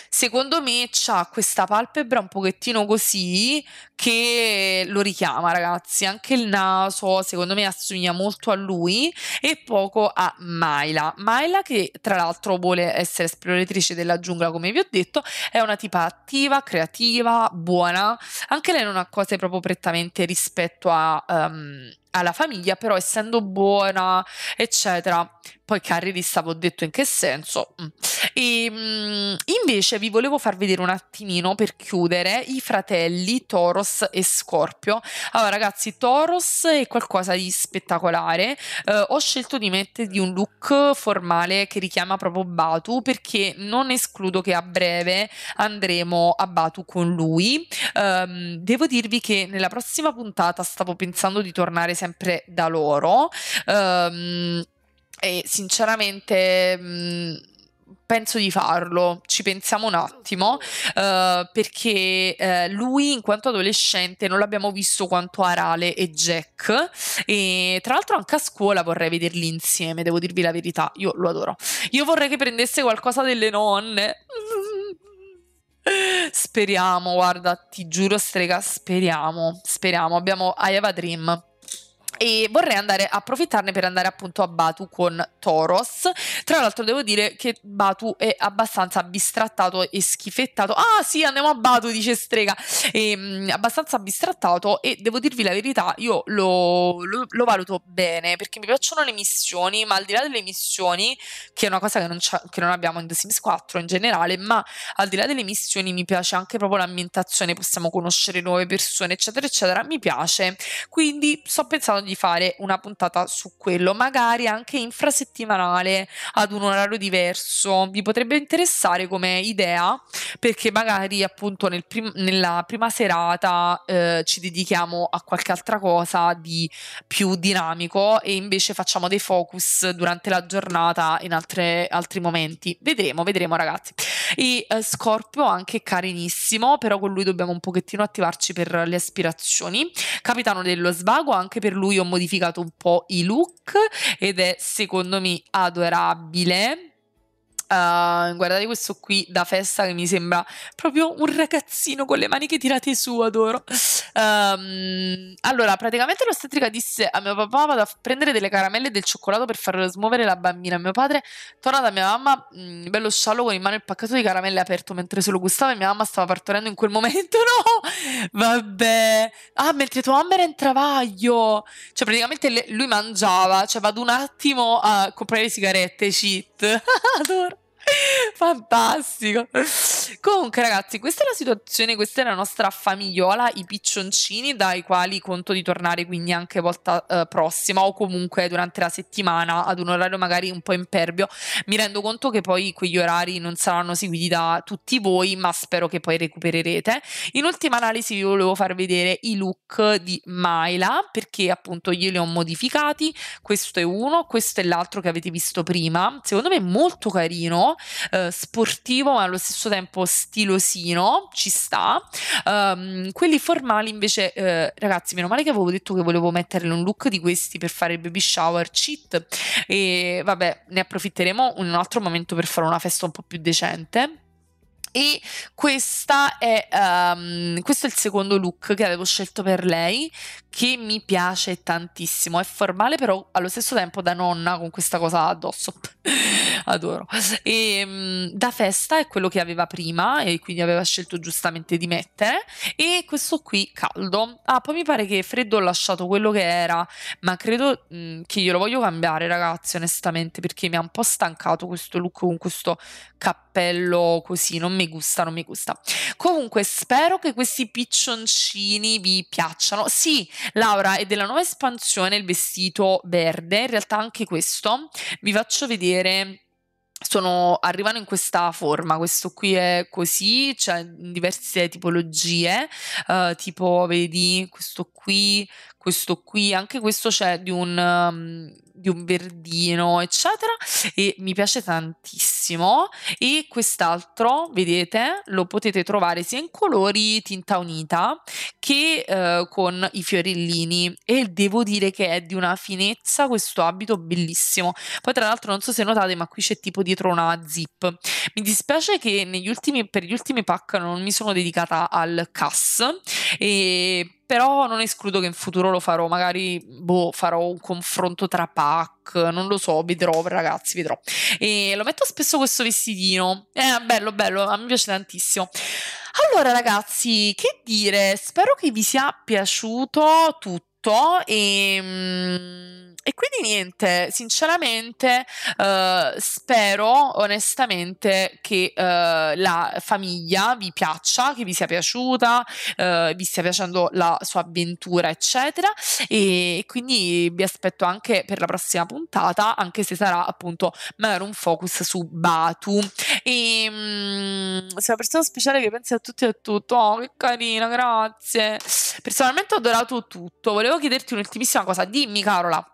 secondo me c'ha questa palpebra un pochettino così che lo richiama ragazzi anche il naso secondo me assomiglia molto a lui e poco a Myla Myla che tra l'altro vuole essere esploratrice della giungla come vi ho detto è una tipa attiva creativa buona anche lei non ha cose proprio prettamente rispetto a um, alla famiglia, però essendo buona, eccetera. Poi carrierista, vi ho detto in che senso. Mm. E, mm, invece vi volevo far vedere un attimino per chiudere i fratelli Toros e Scorpio. Allora ragazzi, Toros è qualcosa di spettacolare. Eh, ho scelto di mettergli un look formale che richiama proprio Batu perché non escludo che a breve andremo a Batu con lui. Eh, devo dirvi che nella prossima puntata stavo pensando di tornare sempre da loro. Um, e sinceramente. Um, penso di farlo, ci pensiamo un attimo, uh, perché uh, lui in quanto adolescente non l'abbiamo visto quanto Arale e Jack e tra l'altro anche a scuola vorrei vederli insieme, devo dirvi la verità, io lo adoro. Io vorrei che prendesse qualcosa delle nonne. Speriamo, guarda, ti giuro strega, speriamo, speriamo, abbiamo I have a dream e vorrei andare a approfittarne per andare appunto a Batu con Toros. Tra l'altro devo dire che Batu è abbastanza bistrattato e schifettato. Ah sì, andiamo a Batu, dice Strega. E, ehm, mh, abbastanza bistrattato e devo dirvi la verità, io lo, lo, lo, valuto bene perché mi piacciono le missioni, ma al di là delle missioni, che è una cosa che non, che non abbiamo in The Sims 4 in generale, ma al di là delle missioni mi piace anche proprio l'ambientazione, possiamo conoscere nuove persone, eccetera, eccetera. Mi piace. Quindi sto pensando di fare una puntata su quello, magari anche infrasettimanale ad un orario diverso. Vi potrebbe interessare come idea perché magari appunto nel prim- nella prima serata eh, ci dedichiamo a qualche altra cosa di più dinamico e invece facciamo dei focus durante la giornata in altre, altri momenti. Vedremo, vedremo ragazzi. E eh, Scorpio anche carinissimo, però con lui dobbiamo un pochettino attivarci per le aspirazioni. Capitano dello svago, anche per lui ho modificato un po' i look ed è secondo me adorabile Uh, guardate questo qui da festa che mi sembra proprio un ragazzino con le maniche tirate su, adoro. Um, allora, praticamente l'ostetrica disse a mio papà vado a prendere delle caramelle e del cioccolato per far smuovere la bambina. Mio padre torna da mia mamma, mh, mm, bello sciallo con in mano il pacchetto di caramelle aperto mentre se lo gustava e mia mamma stava partorendo in quel momento. No, vabbè. Ah, mentre tua mamma era in travaglio. Cioè, praticamente le, lui mangiava, cioè vado un attimo a comprare le sigarette, cheat. adoro. Fantastico. Comunque, ragazzi, questa è la situazione, questa è la nostra famigliola, i piccioncini, dai quali conto di tornare quindi anche volta eh, prossima o comunque durante la settimana ad un orario magari un po' imperbio. Mi rendo conto che poi quegli orari non saranno seguiti da tutti voi, ma spero che poi recupererete. In ultima analisi, vi volevo far vedere i look di Myla perché appunto io li ho modificati. Questo è uno, questo è l'altro che avete visto prima. Secondo me è molto carino, eh, sportivo, ma allo stesso tempo stilosino, ci sta. Um, quelli formali invece, eh, ragazzi, meno male che avevo detto che volevo metterle un look di questi per fare il baby shower cheat e vabbè, ne approfitteremo in un altro momento per fare una festa un po' più decente e è, um, questo è il secondo look che avevo scelto per lei che mi piace tantissimo. È formale, però allo stesso tempo da nonna con questa cosa addosso. Adoro. E, ehm, da festa è quello che aveva prima e quindi aveva scelto giustamente di mettere. E questo qui caldo. Ah, poi mi pare che freddo ho lasciato quello che era, ma credo mh, mm, che lo voglio cambiare, ragazzi, onestamente, perché mi ha un po' stancato questo look con questo cappello così. Non mi gusta, non mi gusta. Comunque, spero che questi piccioncini vi piacciono. Sì, Laura è della nuova espansione il vestito verde, in realtà anche questo vi faccio vedere sono, arrivano in questa forma. Questo qui è così, c'è cioè diverse tipologie, uh, tipo vedi questo qui, questo qui, anche questo c'è di un, um, di un verdino, eccetera, e mi piace tantissimo bellissimo e quest'altro, vedete, lo potete trovare sia in colori tinta unita che eh, con i fiorellini e devo dire che è di una finezza questo abito bellissimo. Poi tra l'altro non so se notate ma qui c'è tipo dietro una zip. Mi dispiace che negli ultimi, per gli ultimi pack non mi sono dedicata al CAS e però non escludo che in futuro lo farò, magari boh, farò un confronto tra pack, non lo so, vedrò ragazzi, vedrò. E lo metto spesso questo vestitino, è eh, bello, bello, a me piace tantissimo. Allora ragazzi, che dire, spero che vi sia piaciuto tutto tutto e, mm, e quindi niente, sinceramente eh, spero onestamente che eh, la famiglia vi piaccia, che vi sia piaciuta, eh, vi stia piacendo la sua avventura eccetera e quindi vi aspetto anche per la prossima puntata, anche se sarà appunto magari un focus su Batu e mh, mm, sei una persona speciale che pensa a tutti e a tutto, oh che carina, grazie. Personalmente ho adorato tutto, volevo volevo chiederti un'ultimissima cosa. Dimmi, Carola.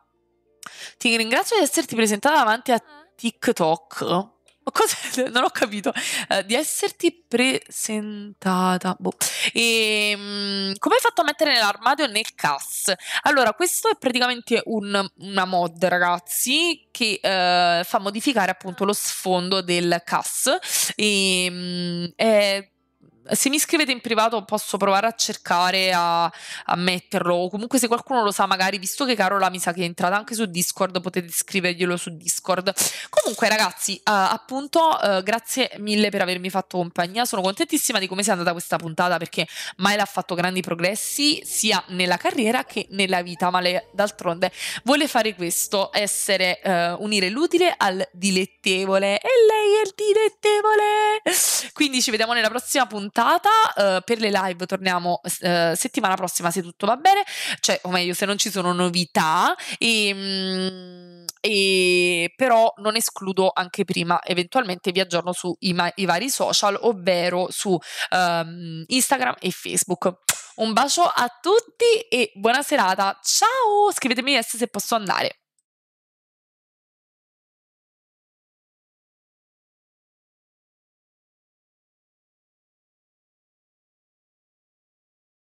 Ti ringrazio di esserti presentata davanti a ah. TikTok. Cosa? Non ho capito. Uh, di esserti presentata. Boh. E, um, come hai fatto a mettere nell'armadio nel CAS? Allora, questo è praticamente un, una mod, ragazzi, che uh, fa modificare appunto ah. lo sfondo del CAS. E, um, è se mi scrivete in privato posso provare a cercare a, a metterlo, o comunque se qualcuno lo sa magari, visto che Carola mi sa che è entrata anche su Discord, potete scriverglielo su Discord. Comunque ragazzi, uh, appunto, uh, grazie mille per avermi fatto compagnia, sono contentissima di come sia andata questa puntata perché Maela ha fatto grandi progressi sia nella carriera che nella vita, ma lei d'altronde vuole fare questo, essere, uh, unire l'utile al dilettevole e lei è il dilettevole. Quindi ci vediamo nella prossima puntata puntata. Uh, per le live torniamo uh, settimana prossima se tutto va bene, cioè, o meglio, se non ci sono novità. E, um, e però non escludo anche prima, eventualmente vi aggiorno sui ma- vari social, ovvero su um, Instagram e Facebook. Un bacio a tutti e buona serata. Ciao! Scrivetemi se posso andare.